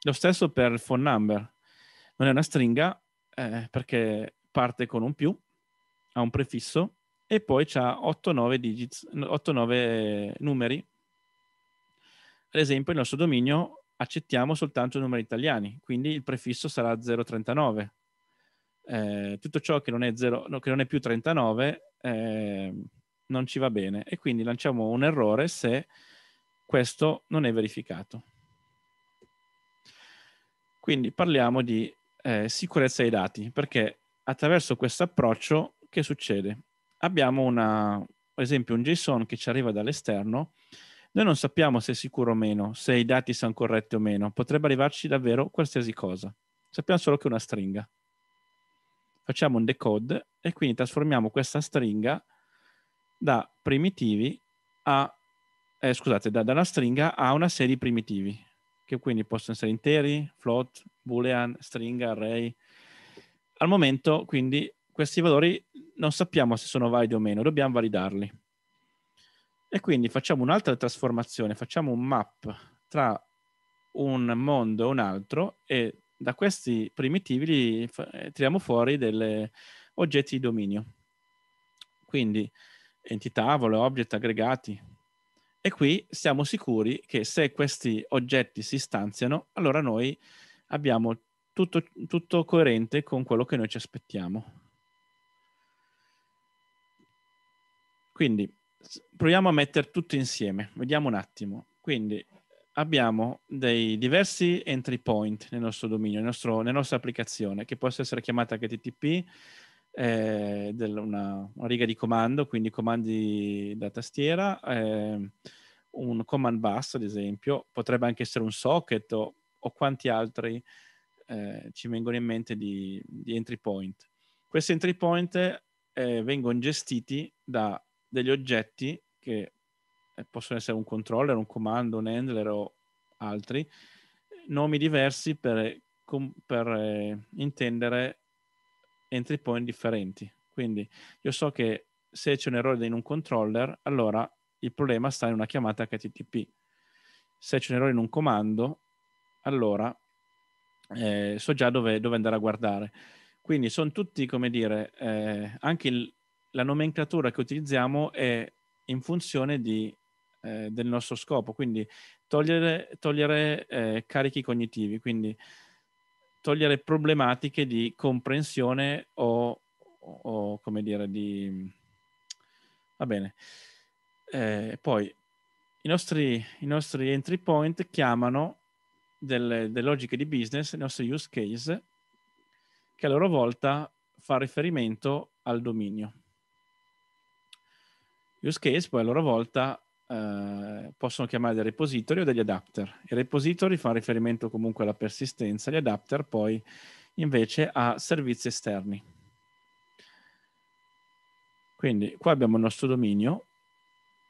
Lo stesso per il phone number. Non è una stringa eh, perché parte con un più, ha un prefisso e poi ha 8-9 digits, 8-9 numeri. Ad esempio il nostro dominio accettiamo soltanto numeri italiani, quindi il prefisso sarà 039. Eh, tutto ciò che non, 0, no, che non è, più 39 eh, non ci va bene e quindi lanciamo un errore se questo non è verificato. Quindi parliamo di eh, sicurezza dei dati, perché attraverso questo approccio che succede? Abbiamo una, ad esempio un JSON che ci arriva dall'esterno noi non sappiamo se è sicuro o meno, se i dati sono corretti o meno, potrebbe arrivarci davvero qualsiasi cosa. Sappiamo solo che è una stringa. Facciamo un decode e quindi trasformiamo questa stringa da primitivi a, eh, scusate, da, dalla stringa a una serie di primitivi, che quindi possono essere interi, float, boolean, stringa, array. Al momento, quindi, questi valori non sappiamo se sono validi o meno, dobbiamo validarli. E quindi facciamo un'altra trasformazione, facciamo un map tra un mondo e un altro e da questi primitivi li eh, tiriamo fuori degli oggetti di dominio. Quindi entità, tavole, object, aggregati. E qui siamo sicuri che se questi oggetti si stanziano, allora noi abbiamo tutto, tutto coerente con quello che noi ci aspettiamo. Quindi proviamo a mettere tutto insieme, vediamo un attimo. Quindi abbiamo dei diversi entry point nel nostro dominio, nel nostro, nella nostra applicazione, che possa essere chiamata HTTP, eh, del, una, una, riga di comando, quindi comandi da tastiera, eh, un command bus, ad esempio, potrebbe anche essere un socket o, o quanti altri eh, ci vengono in mente di, di entry point. Questi entry point eh, vengono gestiti da degli oggetti che eh, possono essere un controller, un comando, un handler o altri, nomi diversi per, eh, per eh, intendere entry point differenti. Quindi io so che se c'è un errore in un controller, allora il problema sta in una chiamata HTTP. Se c'è un errore in un comando, allora eh, so già dove, dove, andare a guardare. Quindi sono tutti, come dire, eh, anche il, la nomenclatura che utilizziamo è in funzione di, eh, del nostro scopo, quindi togliere, togliere eh, carichi cognitivi, quindi togliere problematiche di comprensione o, o come dire, di... Va bene. Eh, poi i nostri, i nostri, entry point chiamano delle, delle logiche di business, i nostri use case, che a loro volta fa riferimento al dominio. Use case poi a loro volta eh, possono chiamare dei repository o degli adapter. I repository fanno riferimento comunque alla persistenza, gli adapter poi invece a servizi esterni. Quindi qua abbiamo il nostro dominio.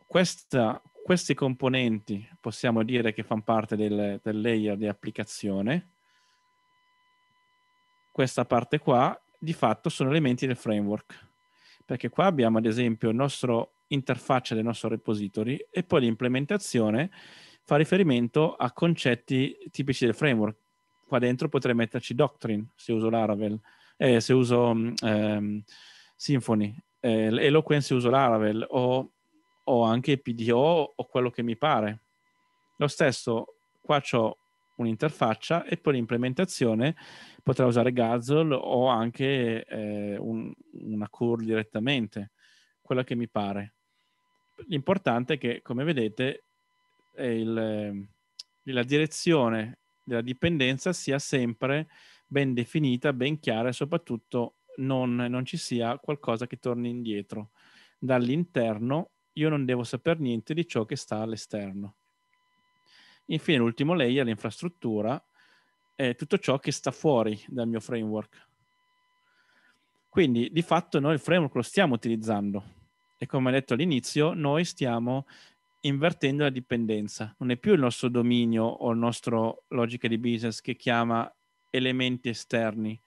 Questa, questi componenti possiamo dire che fanno parte del, del layer di applicazione. Questa parte qua di fatto sono elementi del framework perché qua abbiamo ad esempio il nostro interfaccia del nostro repository e poi l'implementazione fa riferimento a concetti tipici del framework. Qua dentro potrei metterci Doctrine se uso Laravel, eh, se uso mm, ehm, Symfony, eh, Eloquence se uso Laravel o, o anche PDO o quello che mi pare. Lo stesso, qua ho un'interfaccia e poi l'implementazione potrà usare Guzzle o anche eh, un, una curl direttamente, quella che mi pare l'importante è che, come vedete, il, ehm, la direzione della dipendenza sia sempre ben definita, ben chiara e soprattutto non, non ci sia qualcosa che torni indietro. Dall'interno io non devo sapere niente di ciò che sta all'esterno. Infine, l'ultimo layer, l'infrastruttura, è tutto ciò che sta fuori dal mio framework. Quindi, di fatto, noi il framework lo stiamo utilizzando, e come detto all'inizio, noi stiamo invertendo la dipendenza. Non è più il nostro dominio o la nostra logica di business che chiama elementi esterni,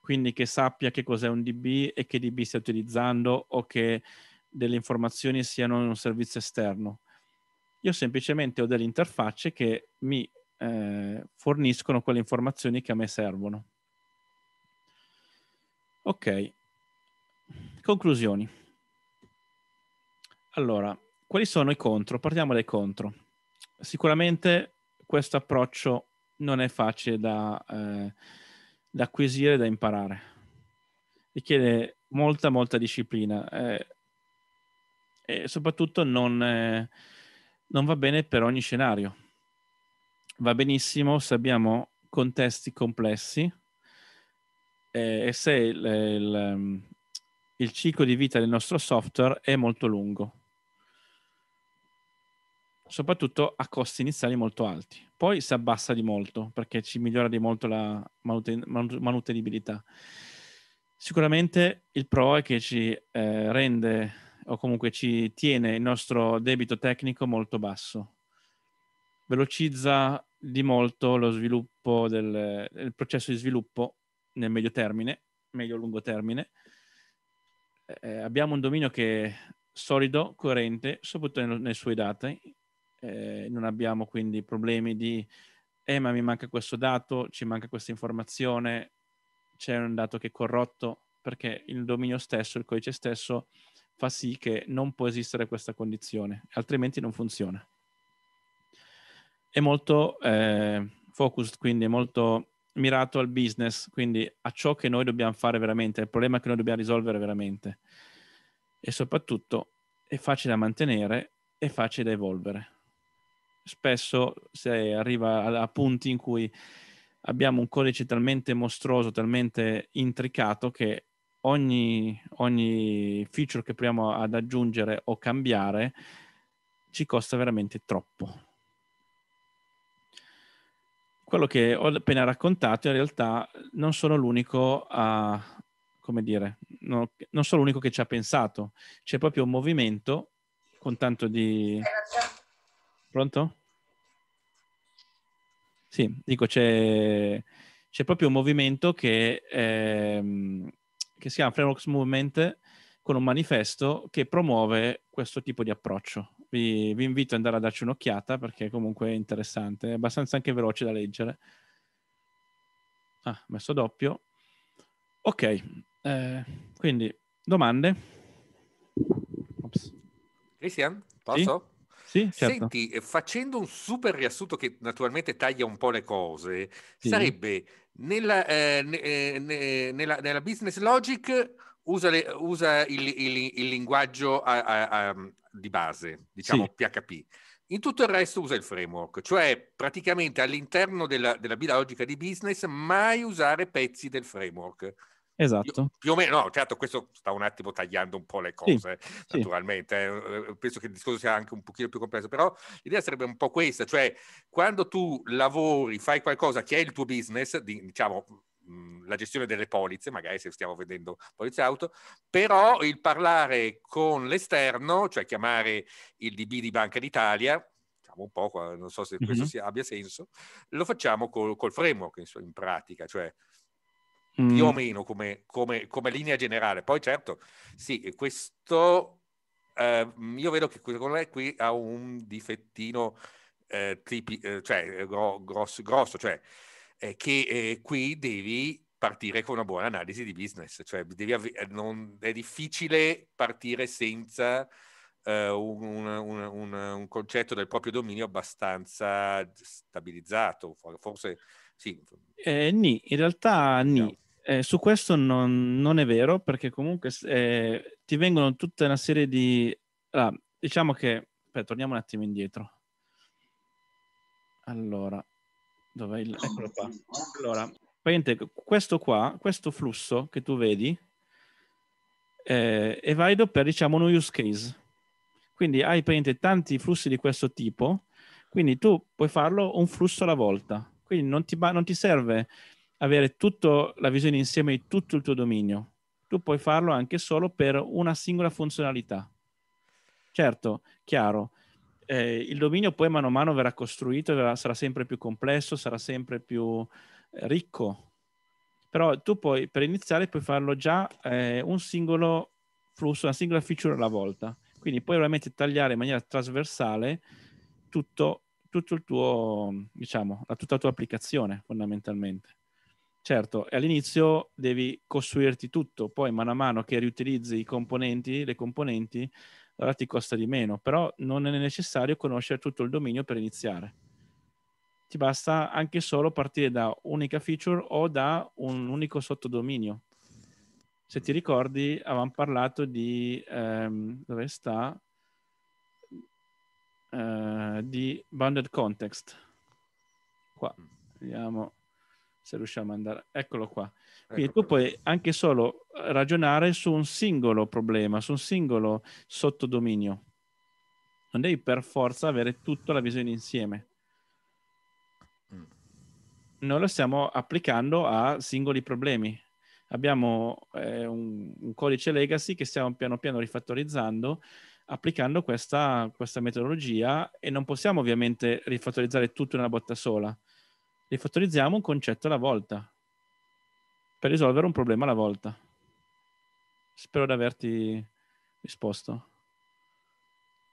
quindi che sappia che cos'è un DB e che DB stia utilizzando o che delle informazioni siano in un servizio esterno. Io semplicemente ho delle interfacce che mi eh, forniscono quelle informazioni che a me servono. Ok, conclusioni. Allora, quali sono i contro? Partiamo dai contro. Sicuramente questo approccio non è facile da, eh, da acquisire, da imparare. Richiede molta, molta disciplina eh, e soprattutto non, eh, non va bene per ogni scenario. Va benissimo se abbiamo contesti complessi eh, e se il, il, il ciclo di vita del nostro software è molto lungo soprattutto a costi iniziali molto alti. Poi si abbassa di molto perché ci migliora di molto la manuten- manutenibilità. Sicuramente il pro è che ci eh, rende o comunque ci tiene il nostro debito tecnico molto basso. Velocizza di molto lo sviluppo del, del processo di sviluppo nel medio termine, medio lungo termine. Eh, abbiamo un dominio che è solido, coerente, soprattutto nei suoi dati, eh, non abbiamo quindi problemi di eh ma mi manca questo dato, ci manca questa informazione, c'è un dato che è corrotto, perché il dominio stesso, il codice stesso fa sì che non può esistere questa condizione, altrimenti non funziona. È molto eh, focused, quindi è molto mirato al business, quindi a ciò che noi dobbiamo fare veramente, al problema che noi dobbiamo risolvere veramente. E soprattutto è facile da mantenere, è facile da evolvere spesso si arriva a, a punti in cui abbiamo un codice talmente mostruoso, talmente intricato che ogni, ogni feature che proviamo ad aggiungere o cambiare ci costa veramente troppo. Quello che ho appena raccontato in realtà non sono l'unico a, come dire, non, non sono l'unico che ci ha pensato, c'è proprio un movimento con tanto di... Pronto? Sì, dico, c'è, c'è proprio un movimento che, ehm, che si chiama Frameworks Movement con un manifesto che promuove questo tipo di approccio. Vi, vi, invito ad andare a darci un'occhiata perché comunque è interessante, è abbastanza anche veloce da leggere. Ah, messo doppio. Ok, eh, quindi domande. Ops. Cristian, posso? Sì? Sì, certo. Senti, eh, facendo un super riassunto che naturalmente taglia un po' le cose, sì. sarebbe nella, eh, ne, eh, ne, nella, nella, business logic usa, le, usa il, il, il, linguaggio a, a, a, mm, di base, diciamo sì. PHP. In tutto il resto usa il framework, cioè praticamente all'interno della, della logica di business mai usare pezzi del framework. Esatto. Più, più o meno, no, certo, questo sta un attimo tagliando un po' le cose, sì, naturalmente. Sì. Eh, eh, penso che il discorso sia anche un pochino più complesso, però l'idea sarebbe un po' questa, cioè quando tu lavori, fai qualcosa che è il tuo business, diciamo la gestione delle polizze, magari se stiamo vedendo polizze auto, però il parlare con l'esterno, cioè chiamare il DB di Banca d'Italia, diciamo un po', non so se questo mm-hmm. sia, abbia senso, lo facciamo col, col framework in, in pratica, cioè mm. più o mm. meno come, come, come, linea generale. Poi certo, sì, questo eh, io vedo che secondo me qui ha un difettino eh, tipi, eh, cioè, eh, gro, grosso, grosso, cioè che eh, qui devi partire con una buona analisi di business, cioè devi, eh, non, è difficile partire senza... un, un, un, un, concetto del proprio dominio abbastanza stabilizzato, forse sì. Eh, ni, in realtà ni. No. Eh, su questo non, non, è vero perché comunque eh, ti vengono tutta una serie di... Ah, diciamo che... Beh, torniamo un attimo indietro. Allora, dov'è il... Ecco Eccolo qua. Allora, questo qua, questo flusso che tu vedi, eh, è valido per, diciamo, uno use case. Quindi hai, tanti flussi di questo tipo, quindi tu puoi farlo un flusso alla volta. Quindi non ti, non ti serve avere tutta la visione insieme di tutto il tuo dominio. Tu puoi farlo anche solo per una singola funzionalità. Certo, chiaro, eh, il dominio poi mano a mano verrà costruito, verrà, sarà sempre più complesso, sarà sempre più eh, ricco. Però tu puoi, per iniziare, puoi farlo già eh, un singolo flusso, una singola feature alla volta. Quindi puoi veramente tagliare in maniera trasversale tutto tutto il tuo, diciamo, la, tutta la tua applicazione fondamentalmente. Certo, all'inizio devi costruirti tutto, poi mano a mano che riutilizzi i componenti, le componenti, allora ti costa di meno, però non è necessario conoscere tutto il dominio per iniziare. Ti basta anche solo partire da unica feature o da un unico sottodominio. Se ti ricordi, avevamo parlato di... Ehm, dove sta? Eh, di Bounded Context. Qua, vediamo se riusciamo a andare. Eccolo qua. Quindi ecco tu puoi anche solo ragionare su un singolo problema, su un singolo sottodominio. Non devi per forza avere tutta la visione insieme. Mm. Noi lo stiamo applicando a singoli problemi. Abbiamo eh, un, un, codice legacy che stiamo piano piano rifattorizzando applicando questa, questa metodologia e non possiamo ovviamente rifattorizzare tutto in una botta sola. Rifattorizziamo un concetto alla volta per risolvere un problema alla volta. Spero di averti risposto.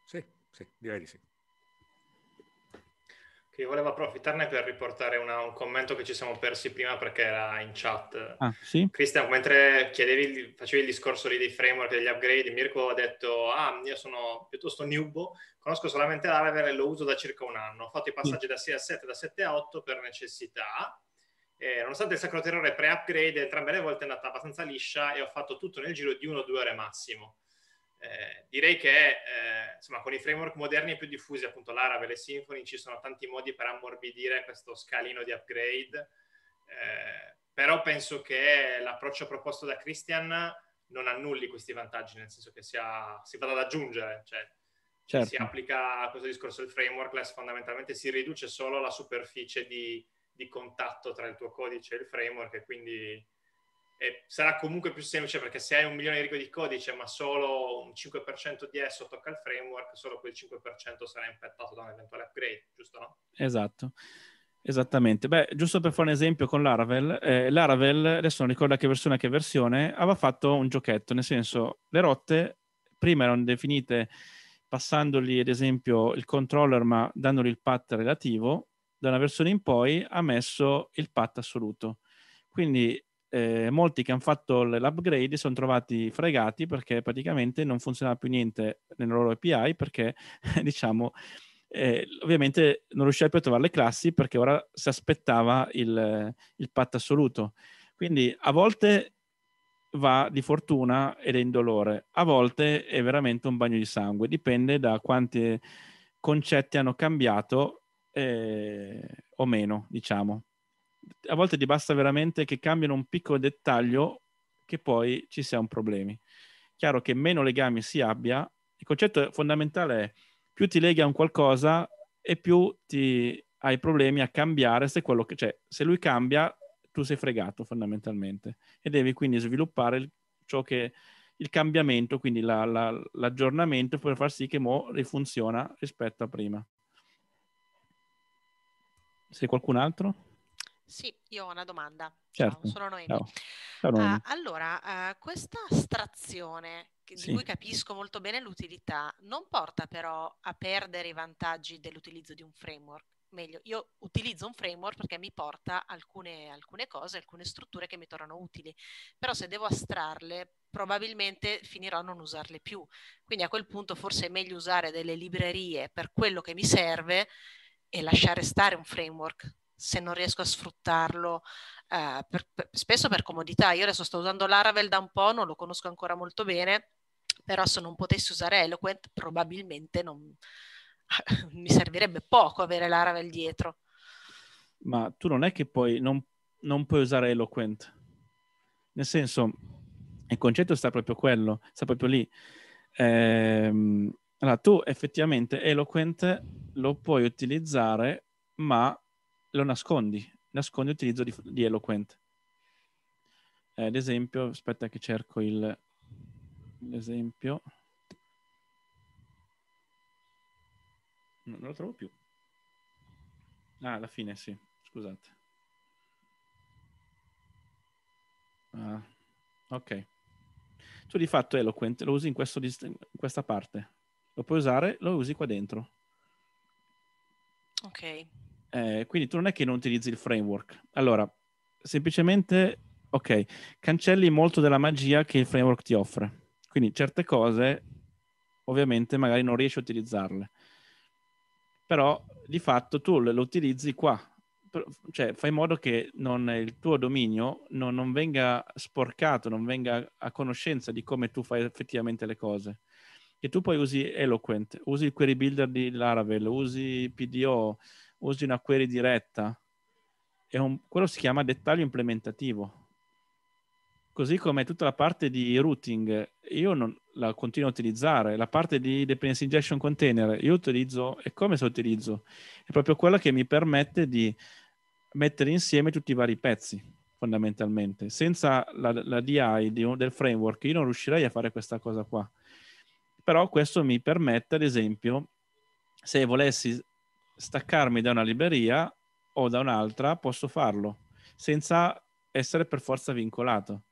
Sì, sì, direi di sì che volevo approfittarne per riportare una, un commento che ci siamo persi prima perché era in chat. Ah, sì? Cristian, mentre chiedevi, facevi il discorso lì dei framework, degli upgrade, Mirko ha detto, ah, io sono piuttosto newbo, conosco solamente Laravel e lo uso da circa un anno. Ho fatto i passaggi sì. da 6 a 7, da 7 a 8 per necessità. Eh, nonostante il sacro terrore pre-upgrade, entrambe le volte è andata abbastanza liscia e ho fatto tutto nel giro di 1 2 ore massimo. Eh, direi che eh, insomma, con i framework moderni più diffusi, appunto l'Aravel e Symfony, ci sono tanti modi per ammorbidire questo scalino di upgrade, eh, però penso che l'approccio proposto da Christian non annulli questi vantaggi, nel senso che sia, si vada ad aggiungere, cioè certo. si applica a questo discorso del frameworkless, fondamentalmente si riduce solo la superficie di, di contatto tra il tuo codice e il framework e quindi eh, sarà comunque più semplice perché se hai un milione di righe di codice ma solo un 5% di esso tocca il framework, solo quel 5% sarà impattato da un eventuale upgrade, giusto no? Esatto. Esattamente. Beh, giusto per fare un esempio con Laravel, eh, Laravel, adesso non ricordo che versione che versione, aveva fatto un giochetto, nel senso le rotte prima erano definite passandogli ad esempio il controller ma dandogli il path relativo, da una versione in poi ha messo il path assoluto. Quindi eh, molti che hanno fatto l'upgrade sono trovati fregati perché praticamente non funzionava più niente nella loro API perché diciamo eh, ovviamente non riusciva più a trovare le classi perché ora si aspettava il, il patto assoluto quindi a volte va di fortuna ed è indolore a volte è veramente un bagno di sangue dipende da quanti concetti hanno cambiato eh, o meno diciamo a volte ti basta veramente che cambiano un piccolo dettaglio che poi ci siano problemi. Chiaro che meno legami si abbia, il concetto fondamentale è più ti leghi a un qualcosa e più ti hai problemi a cambiare se quello che cioè se lui cambia tu sei fregato fondamentalmente e devi quindi sviluppare il, ciò che il cambiamento, quindi la, la, l'aggiornamento per far sì che mo rifunziona rispetto a prima. Se qualcun altro? Sì, io ho una domanda. Certo. Ciao, sono Noemi. Ciao. Ciao, ah, Noemi. Uh, allora, uh, questa astrazione di sì. cui capisco molto bene l'utilità non porta però a perdere i vantaggi dell'utilizzo di un framework. Meglio, io utilizzo un framework perché mi porta alcune, alcune cose, alcune strutture che mi tornano utili, però se devo astrarle probabilmente finirò a non usarle più. Quindi a quel punto forse è meglio usare delle librerie per quello che mi serve e lasciare stare un framework se non riesco a sfruttarlo eh, per, per, spesso per comodità. Io adesso sto usando l'Aravel da un po', non lo conosco ancora molto bene, però se non potessi usare Eloquent probabilmente non, mi servirebbe poco avere l'Aravel dietro. Ma tu non è che puoi, non, non puoi usare Eloquent. Nel senso, il concetto sta proprio quello, sta proprio lì. Ehm, allora, tu effettivamente Eloquent lo puoi utilizzare, ma lo nascondi, nascondi l'utilizzo di, di Eloquent. Eh, ad esempio, aspetta che cerco il, l'esempio. Non lo trovo più. Ah, alla fine sì, scusate. Ah, ok. Tu di fatto Eloquent lo usi in, questo, in questa parte. Lo puoi usare, lo usi qua dentro. Ok. Eh, quindi tu non è che non utilizzi il framework. Allora, semplicemente, ok, cancelli molto della magia che il framework ti offre. Quindi certe cose, ovviamente, magari non riesci a utilizzarle. Però di fatto tu lo utilizzi qua, cioè fai in modo che non, il tuo dominio non, non, venga sporcato, non venga a conoscenza di come tu fai effettivamente le cose. Che tu poi usi Eloquent, usi il query builder di Laravel, usi PDO, usi una query diretta, un, quello si chiama dettaglio implementativo. Così come tutta la parte di routing, io non la continuo a utilizzare. La parte di dependency injection container, io utilizzo, e come se utilizzo? È proprio quella che mi permette di mettere insieme tutti i vari pezzi, fondamentalmente. Senza la, la DI di, del framework, io non riuscirei a fare questa cosa qua. Però questo mi permette, ad esempio, se volessi staccarmi da una libreria o da un'altra, posso farlo senza essere per forza vincolato.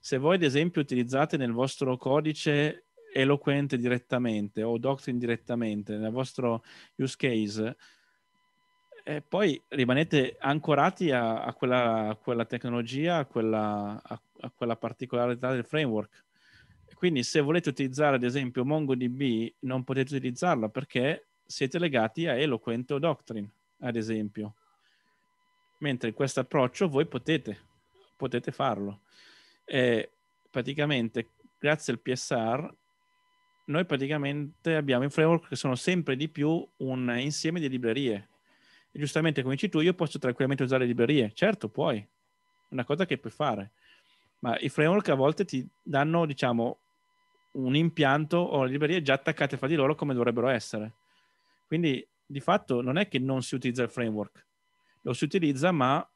Se voi, ad esempio, utilizzate nel vostro codice Eloquent direttamente o Doctrine direttamente, nel vostro use case, e eh, poi rimanete ancorati a, a, quella, a quella, tecnologia, a quella, a quella, particolarità del framework. Quindi se volete utilizzare ad esempio MongoDB non potete utilizzarla perché siete legati a Eloquent Doctrine, ad esempio. Mentre in questo approccio voi potete, potete farlo. E praticamente, grazie al PSR, noi praticamente abbiamo in framework che sono sempre di più un insieme di librerie. E giustamente, come dici tu, io posso tranquillamente usare librerie. Certo, puoi. È Una cosa che puoi fare. Ma i framework a volte ti danno, diciamo, un impianto o le librerie già attaccate fra di loro come dovrebbero essere. Quindi di fatto non è che non si utilizza il framework, lo si utilizza ma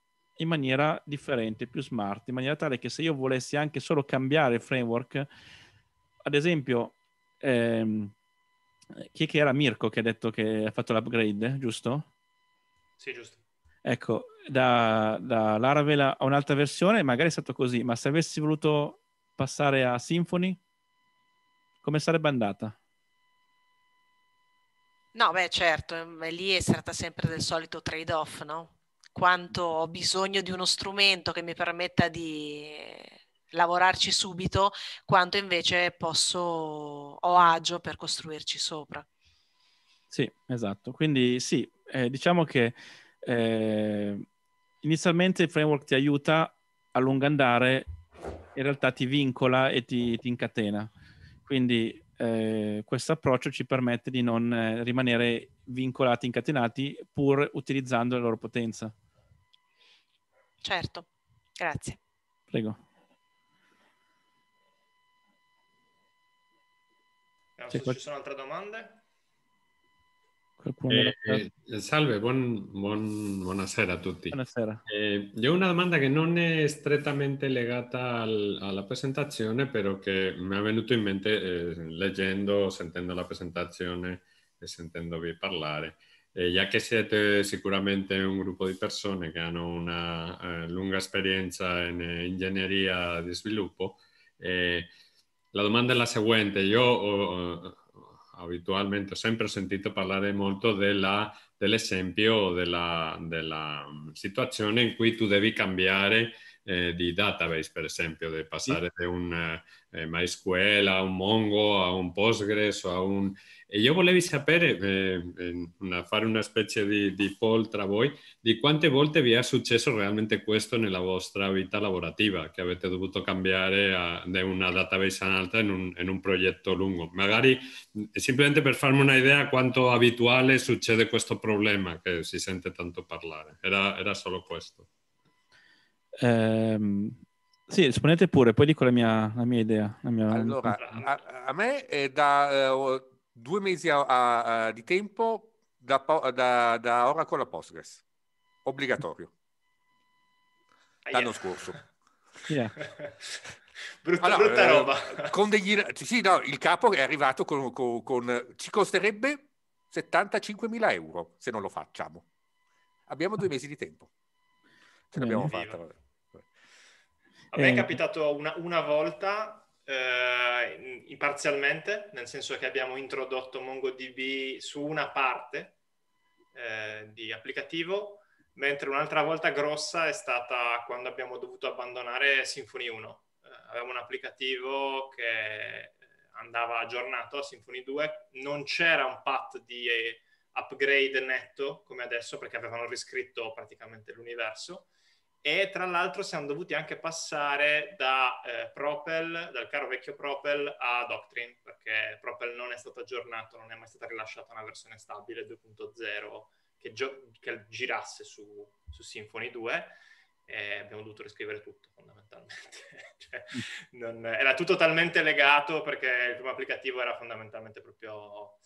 in maniera differente, più smart, in maniera tale che se io volessi anche solo cambiare il framework, ad esempio, ehm, chi è che era Mirko che ha detto che ha fatto l'upgrade, giusto? Sì, giusto. Ecco, da, da Laravel a un'altra versione magari è stato così, ma se avessi voluto passare a Symfony, come sarebbe andata? No, beh, certo, ehm, lì è stata sempre del solito trade-off, no? Quanto ho bisogno di uno strumento che mi permetta di lavorarci subito, quanto invece posso, ho agio per costruirci sopra. Sì, esatto. Quindi sì, eh, diciamo che eh, inizialmente il framework ti aiuta a lungo andare, in realtà ti vincola e ti, ti incatena. Quindi eh, questo approccio ci permette di non eh, rimanere vincolati, incatenati, pur utilizzando la loro potenza. Certo, grazie. Prego. Adesso sì, ci sono altre domande? Eh, eh, eh, salve, buon, buon, buonasera a tutti. Buonasera. Eh, una domanda que no es strettamente legata al, la presentación, pero que me ha venido in mente leyendo, sentendo la presentazione y e sentendovi parlare. ya que siete sicuramente un grupo de personas que hanno una lunga experiencia en ingeniería de sviluppo, la domanda es la siguiente. Yo... abitualmente ho sempre sentito parlare molto della, dell'esempio della, della mm, situazione in cui tu devi cambiare eh, di database, per esempio, di passare sì. da un eh, MySQL a un Mongo, a un Postgres o a un... E io volevo sapere, eh, eh, una, fare una specie di, di poll tra voi, di quante volte vi è successo realmente questo nella vostra vita lavorativa, che avete dovuto cambiare a, da una database all'altra in un, in un progetto lungo. Magari eh, semplicemente per farmi una idea quanto abituale succede questo problema che si sente tanto parlare. Era, era solo questo. Ehm, sì, esponete pure, poi dico la mia, la mia idea. La mia... Allora, a, a, me è da uh, due mesi a, a, di tempo da, da, da Oracle a Postgres, obbligatorio, l'anno scorso. Yeah. brutta, allora, brutta eh, roba. Con degli, sì, no, il capo è arrivato con, con, con, ci costerebbe 75.000 euro se non lo facciamo. Abbiamo due mesi di tempo. Ce l'abbiamo fatta. A me è eh. capitato una, una volta eh, parzialmente, nel senso che abbiamo introdotto MongoDB su una parte eh, di applicativo, mentre un'altra volta grossa è stata quando abbiamo dovuto abbandonare Symfony 1. Eh, avevamo un applicativo che andava aggiornato a Symfony 2, non c'era un path di eh, upgrade netto come adesso perché avevano riscritto praticamente l'universo e tra l'altro siamo dovuti anche passare da eh, Propel, dal caro vecchio Propel a Doctrine, perché Propel non è stato aggiornato, non è mai stata rilasciata una versione stabile 2.0 che, gio- che girasse su, su, Symfony 2 e abbiamo dovuto riscrivere tutto fondamentalmente. cioè, non, era tutto talmente legato perché il primo applicativo era fondamentalmente proprio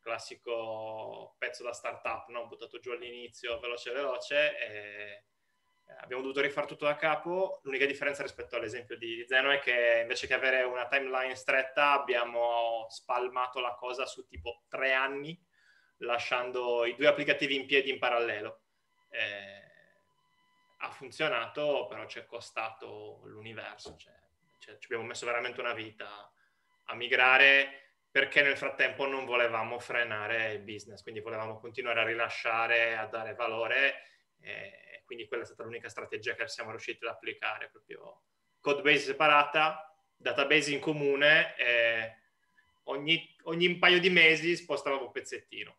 classico pezzo da startup, no? buttato giù all'inizio, veloce veloce. E abbiamo dovuto rifare tutto da capo. L'unica differenza rispetto all'esempio di Zeno è che invece che avere una timeline stretta abbiamo spalmato la cosa su tipo tre anni, lasciando i due applicativi in piedi in parallelo. Eh, ha funzionato, però ci è costato l'universo, cioè, cioè, ci abbiamo messo veramente una vita a migrare perché nel frattempo non volevamo frenare il business, quindi volevamo continuare a rilasciare, a dare valore. Eh, quindi quella è stata l'unica strategia che siamo riusciti ad applicare, proprio codebase separata, database in comune e ogni, ogni paio di mesi spostavamo un pezzettino.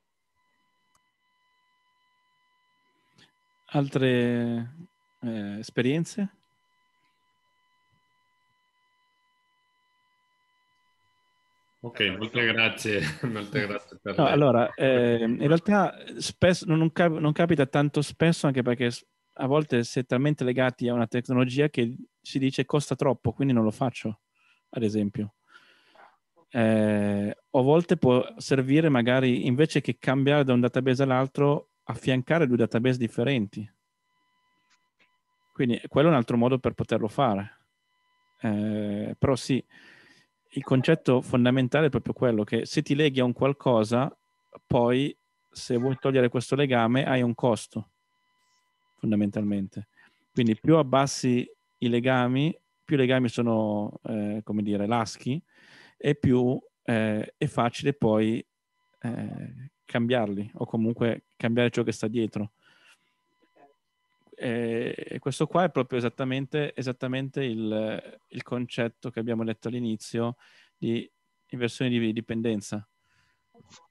Altre eh, esperienze? Ok, molte grazie. molte grazie per no, allora, eh, in realtà spesso, non, cap- non, capita tanto spesso anche perché a volte si è talmente legati a una tecnologia che si dice costa troppo, quindi non lo faccio, ad esempio. Eh, o a volte può servire magari invece che cambiare da un database all'altro, affiancare due database differenti. Quindi quello è un altro modo per poterlo fare. Eh, però sì, il concetto fondamentale è proprio quello che se ti leghi a un qualcosa, poi se vuoi togliere questo legame hai un costo fondamentalmente. Quindi più abbassi i legami, più i legami sono, eh, come dire, laschi e più eh, è facile poi eh, cambiarli o comunque cambiare ciò che sta dietro. E questo qua è proprio esattamente, esattamente il, il, concetto che abbiamo letto all'inizio di inversione di dipendenza.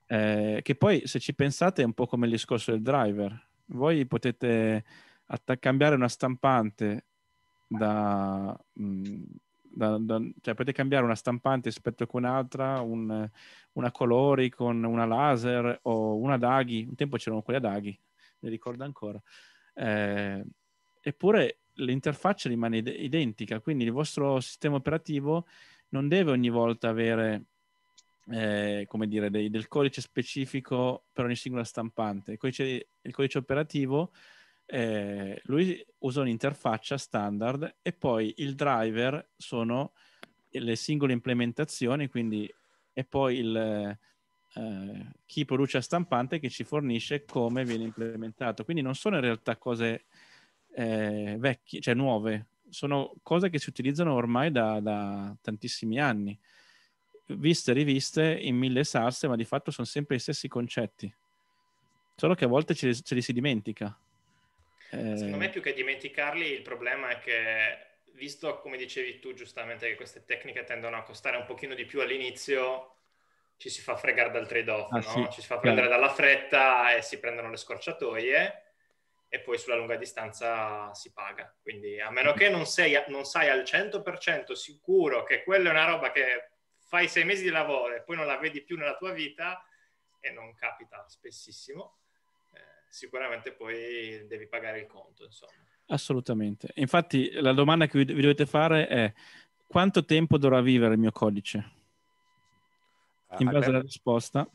Eh, che poi, se ci pensate, è un po' come il discorso del driver voi potete atta- cambiare una stampante da, mm, da, da, cioè potete cambiare una stampante rispetto con un'altra, un, una colori con una laser o una Daghi. Un tempo c'erano quelle Daghi, mi ricordo ancora. Eh, eppure l'interfaccia rimane id- identica, quindi il vostro sistema operativo non deve ogni volta avere eh, come dire, dei, del codice specifico per ogni singola stampante. Il codice, il codice operativo, eh, lui usa un'interfaccia standard e poi il driver sono le singole implementazioni, quindi è poi il, eh, eh, chi produce la stampante che ci fornisce come viene implementato. Quindi non sono in realtà cose eh, vecchie, cioè nuove, sono cose che si utilizzano ormai da, da tantissimi anni viste e riviste in mille salse, ma di fatto sono sempre gli stessi concetti. Solo che a volte ce li, ce li si dimentica. Secondo me eh. più che dimenticarli il problema è che, visto come dicevi tu giustamente, che queste tecniche tendono a costare un pochino di più all'inizio, ci si fa fregare dal trade-off, ah, no? sì, ci si fa prendere dalla fretta e si prendono le scorciatoie e poi sulla lunga distanza si paga. Quindi a meno che non, sei, non sai al 100% sicuro che quella è una roba che fai sei mesi di lavoro e poi non la vedi più nella tua vita, e non capita spessissimo, eh, sicuramente poi devi pagare il conto, insomma. Assolutamente. Infatti la domanda che vi dovete fare è quanto tempo dovrà vivere il mio codice? Ah, in base alla risposta.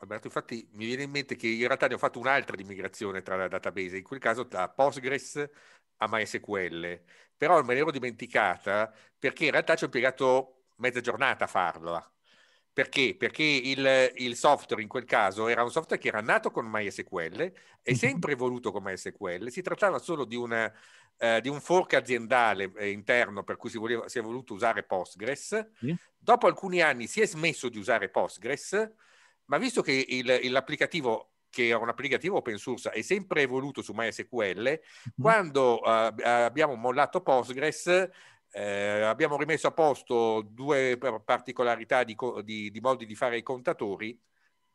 Alberto, infatti mi viene in mente che in realtà ne ho fatto un'altra di migrazione tra la database, in quel caso da Postgres a MySQL, però me l'ero dimenticata perché in realtà ci ho impiegato mezza giornata a farla. Eh. Perché? Perché il, il, software in quel caso era un software che era nato con MySQL è mhm. sempre evoluto con MySQL, si trattava solo di, una, eh, di un fork aziendale eh, interno per cui si, voleva, si, è voluto usare Postgres. Mm. Dopo alcuni anni si è smesso di usare Postgres, ma visto che il, l'applicativo che era un applicativo open source, è sempre evoluto su MySQL. Mm. Quando uh, abbiamo mollato Postgres, eh, abbiamo rimesso a posto due particolarità di, di, di modi di fare i contatori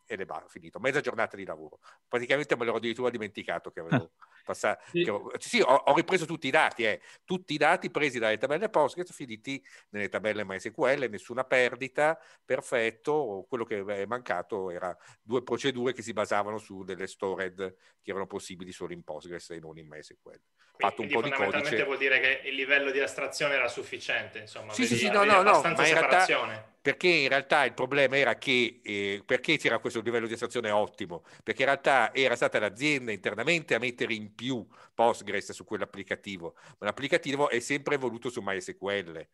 e le bar, finito, mezza giornata di lavoro. Praticamente me l'ero addirittura dimenticato che avevo ah. Passa, sì, ho, sì ho, ho, ripreso tutti i dati, eh. tutti i dati presi dalle tabelle Postgres, finiti nelle tabelle MySQL, nessuna perdita, perfetto, quello che è mancato era due procedure che si basavano su delle stored che erano possibili solo in Postgres e non in MySQL. Fatto Quindi, un po' di codice. vuol dire che il livello di astrazione era sufficiente, insomma. Sì, vedi, sì, sì, eh, no, no, no, ma in realtà, perché in realtà il problema era che, eh, perché c'era questo livello di astrazione ottimo? Perché in realtà era stata l'azienda internamente a mettere in più Postgres su quell'applicativo, ma l'applicativo è sempre evoluto su MySQL.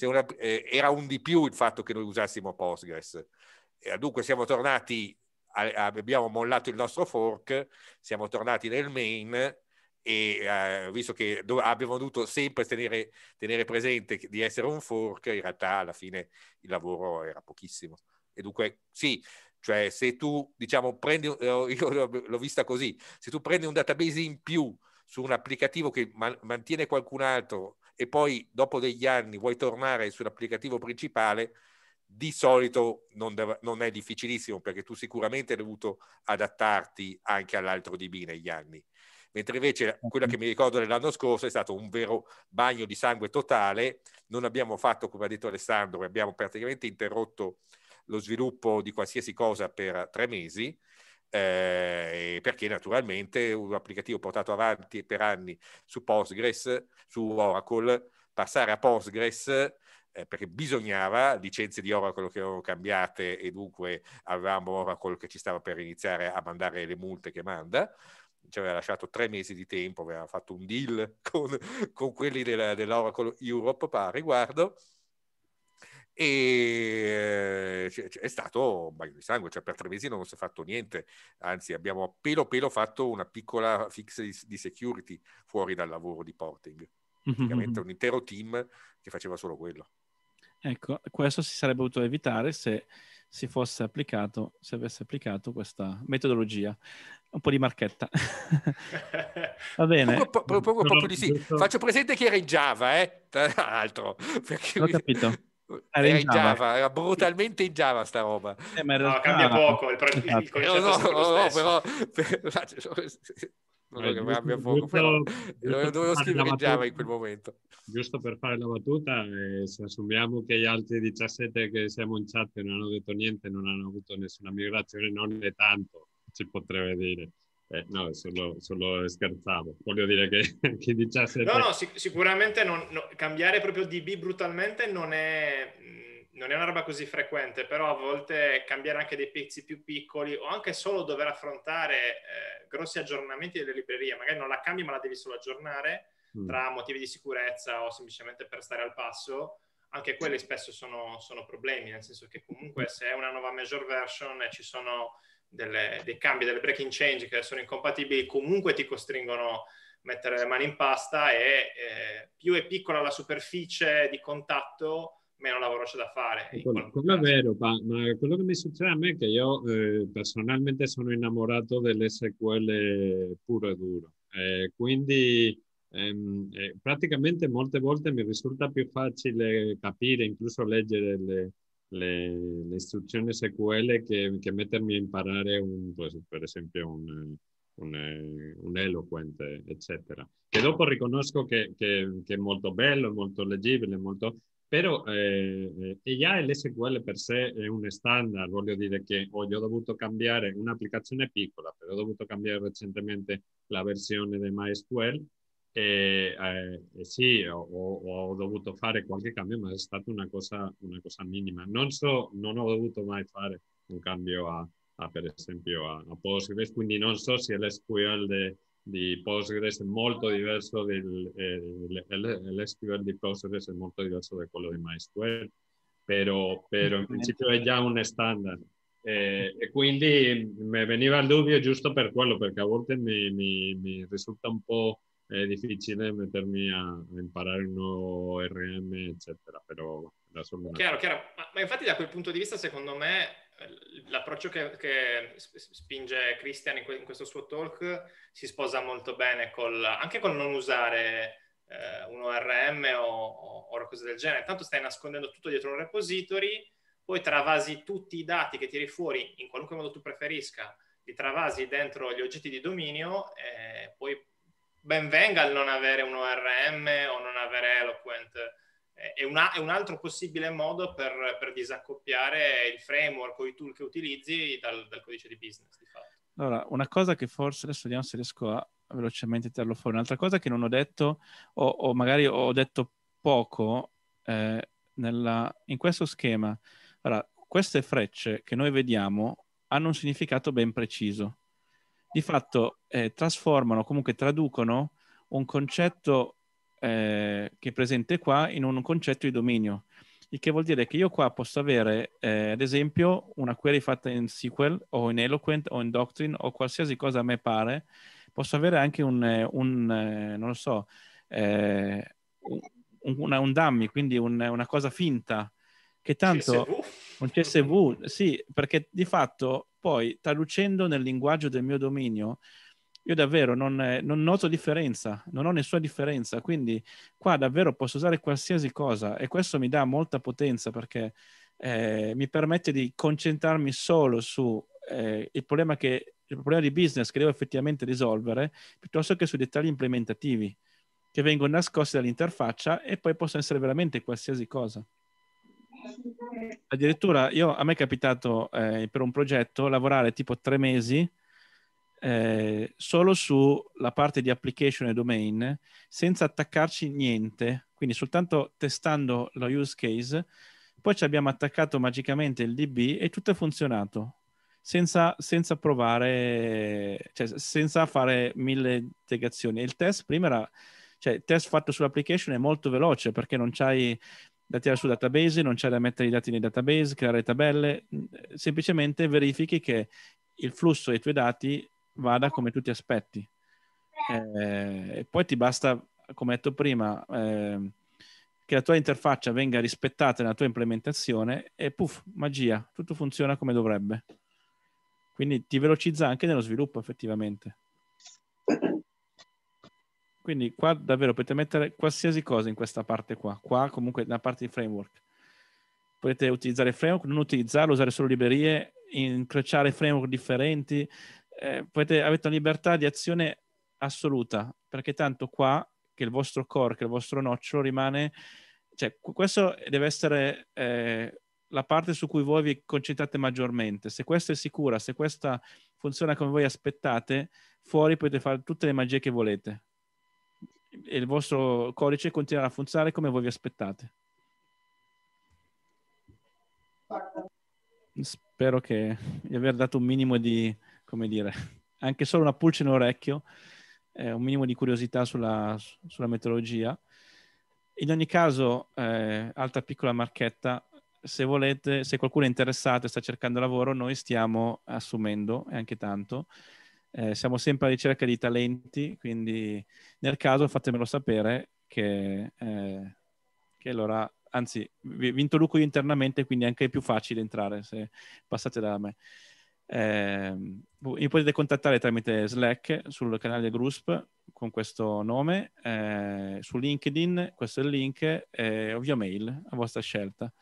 Una, eh, era un di più il fatto che noi usassimo Postgres. Eh, dunque siamo tornati, a, abbiamo mollato il nostro fork, siamo tornati nel main e uh, visto che do- abbiamo dovuto sempre tenere, tenere, presente di essere un fork, in realtà alla fine il lavoro era pochissimo. E dunque sì, cioè se tu, diciamo, prendi, eh, oh, io l'ho vista così, se tu prendi un database in più su un applicativo che mantiene qualcun altro e poi dopo degli anni vuoi tornare sull'applicativo principale, di solito non, deve, non, è difficilissimo perché tu sicuramente hai dovuto adattarti anche all'altro DB negli anni. Mentre invece quella che mi ricordo dell'anno scorso è stato un vero bagno di sangue totale, non abbiamo fatto, come ha detto Alessandro, abbiamo praticamente interrotto lo sviluppo di qualsiasi cosa per tre mesi, eh, perché naturalmente un applicativo portato avanti per anni su Postgres, su Oracle, passare a Postgres eh, perché bisognava, licenze di Oracle che erano cambiate e dunque avevamo Oracle che ci stava per iniziare a mandare le multe che manda, ci aveva lasciato tre mesi di tempo, aveva fatto un deal con, con quelli della, dell'Oracle Europe a riguardo e eh, cioè, cioè, è stato un bagno di sangue, cioè per tre mesi non si è fatto niente, anzi abbiamo a pelo pelo fatto una piccola fix di, security fuori dal lavoro di porting, praticamente un intero team che faceva solo quello. Ecco, questo si sarebbe potuto evitare se si fosse applicato, se avesse applicato questa metodologia. Un po' di marchetta. Va bene. Poco, poco, di sì. Faccio presente che era in Java, eh? Tra l'altro. Perché... Ho capito. Era, in Java. era brutalmente in Java sta roba. Eh, ma no, cambia poco, il, esatto. il concetto no, no, no, no, però... non è eh, che cambia poco, però giusto dovevo scrivere in Java in quel momento. Giusto per fare la battuta, eh, se assumiamo che gli altri 17 che siamo in chat non hanno detto niente, non hanno avuto nessuna migrazione, non è tanto, si potrebbe dire. Eh, no, solo, solo, scherzavo. Voglio dire che chi dicesse... No, no, sic- sicuramente non, no, cambiare proprio DB brutalmente non è, mm, non è, una roba così frequente, però a volte cambiare anche dei pezzi più piccoli o anche solo dover affrontare eh, grossi aggiornamenti delle librerie, magari non la cambi ma la devi solo aggiornare mm. tra motivi di sicurezza o semplicemente per stare al passo, anche quelli spesso sono, sono problemi, nel senso che comunque se è una nuova major version e ci sono delle, dei cambi, delle breaking change che sono incompatibili, comunque ti costringono a mettere le mani in pasta e eh, più è piccola la superficie di contatto, meno lavoro c'è da fare. Quello, quello è vero, ma, ma, quello che mi succede a me è che io eh, personalmente sono innamorato dell'SQL puro e duro. Eh, quindi ehm, eh, praticamente molte volte mi risulta più facile capire, incluso leggere le le, le istruzioni SQL che, che, mettermi a imparare, un, pues, per esempio, un, un, un, eloquente, eccetera. Che dopo riconosco che, che, che è molto bello, molto leggibile, molto... però eh, eh, già l'SQL per sé è un standard, voglio dire che ho, oh, ho dovuto cambiare un'applicazione piccola, però ho dovuto cambiare recentemente la versione di MySQL e, eh, sì, ho, ho, dovuto fare qualche cambio, ma è stata una cosa, una cosa minima. Non, so, non ho dovuto mai fare un cambio a, a per esempio, a, a, Postgres, quindi non so se l'SQL de, di Postgres è molto diverso, del, eh, l'SQL di Postgres è molto diverso da quello di MySQL, però, però in principio è già un standard. Eh, e quindi mi veniva il dubbio giusto per quello, perché a volte mi, mi, mi risulta un po' è difficile mettermi a, imparare un nuovo RM, eccetera, però da solo... Chiaro, chiaro, ma, ma, infatti da quel punto di vista secondo me eh, l'approccio che, che spinge Christian in, que- in, questo suo talk si sposa molto bene col, anche con non usare eh, un ORM o, o, o cose del genere, tanto stai nascondendo tutto dietro un repository, poi travasi tutti i dati che tiri fuori in qualunque modo tu preferisca, li travasi dentro gli oggetti di dominio e eh, poi ben venga il non avere un ORM o non avere Eloquent. È, una, è un altro possibile modo per, per, disaccoppiare il framework o i tool che utilizzi dal, dal codice di business, di fatto. Allora, una cosa che forse adesso vediamo se riesco a velocemente tirarlo fuori. Un'altra cosa che non ho detto, o, o magari ho detto poco eh, nella, in questo schema. Allora, queste frecce che noi vediamo hanno un significato ben preciso. Di fatto, eh, trasformano, comunque traducono un concetto eh, che è presente qua in un concetto di dominio. Il che vuol dire che io qua posso avere, eh, ad esempio, una query fatta in SQL o in Eloquent o in Doctrine o qualsiasi cosa a me pare. Posso avere anche un, eh, un eh, non lo so, eh, una, un dummy, quindi un, una cosa finta, che tanto CSV. un CSV, sì, perché di fatto poi traducendo nel linguaggio del mio dominio io davvero non, eh, non, noto differenza, non ho nessuna differenza, quindi qua davvero posso usare qualsiasi cosa e questo mi dà molta potenza perché eh, mi permette di concentrarmi solo su eh, il, problema che, il problema di business che devo effettivamente risolvere piuttosto che sui dettagli implementativi che vengono nascosti dall'interfaccia e poi possono essere veramente qualsiasi cosa. Addirittura io, a me è capitato eh, per un progetto lavorare tipo tre mesi eh, solo sulla parte di application e domain senza attaccarci niente, quindi soltanto testando lo use case, poi ci abbiamo attaccato magicamente il DB e tutto è funzionato. Senza, senza provare, cioè senza fare mille integrazioni. Il test prima era, cioè il test fatto sull'application è molto veloce perché non c'hai da tirare su database, non c'è da mettere i dati nei database, creare tabelle, mm, semplicemente verifichi che il flusso dei tuoi dati vada come tu ti aspetti. Eh, e poi ti basta, come detto prima, eh, che la tua interfaccia venga rispettata nella tua implementazione e puff, magia, tutto funziona come dovrebbe. Quindi ti velocizza anche nello sviluppo effettivamente. Quindi qua davvero potete mettere qualsiasi cosa in questa parte qua, qua comunque nella parte di framework. Potete utilizzare framework, non utilizzarlo, usare solo librerie, incrociare framework differenti, eh, potete, avete una libertà di azione assoluta, perché tanto qua che il vostro core, che il vostro nocciolo rimane, cioè questo deve essere eh, la parte su cui voi vi concentrate maggiormente. Se questa è sicura, se questa funziona come voi aspettate, fuori potete fare tutte le magie che volete e il vostro codice continuerà a funzionare come voi vi aspettate. Spero che, di aver dato un minimo di come dire, anche solo una pulce nell'orecchio, eh, un minimo di curiosità sulla, sulla meteorologia. In ogni caso, eh, altra piccola marchetta, se volete, se qualcuno è interessato e sta cercando lavoro, noi stiamo assumendo, e anche tanto. Eh, siamo sempre alla ricerca di talenti, quindi nel caso fatemelo sapere che, eh, che allora, anzi, vi, vi introduco io internamente, quindi è anche più facile entrare se passate da me. Eh, mi potete contattare tramite Slack sul canale Grusp con questo nome, eh, su LinkedIn, questo è il link, eh, o via mail, a vostra scelta.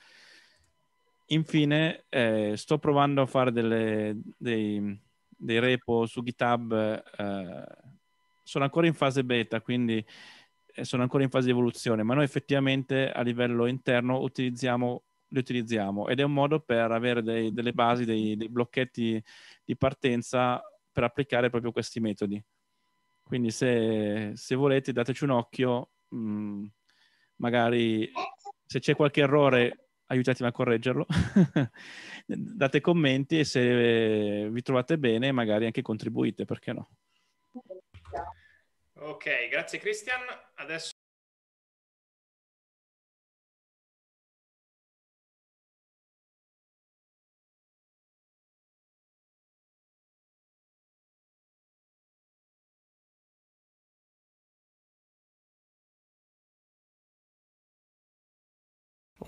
Infine, eh, sto provando a fare delle, dei, dei, repo su GitHub, eh, sono ancora in fase beta, quindi eh, sono ancora in fase di evoluzione, ma noi effettivamente a livello interno utilizziamo le utilizziamo ed è un modo per avere dei, delle basi, dei, dei, blocchetti di partenza per applicare proprio questi metodi. Quindi se, se volete dateci un occhio, mh, mm, magari se c'è qualche errore aiutatemi a correggerlo, date commenti e se vi trovate bene magari anche contribuite, perché no? Ok, grazie Christian. Adesso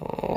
Oh.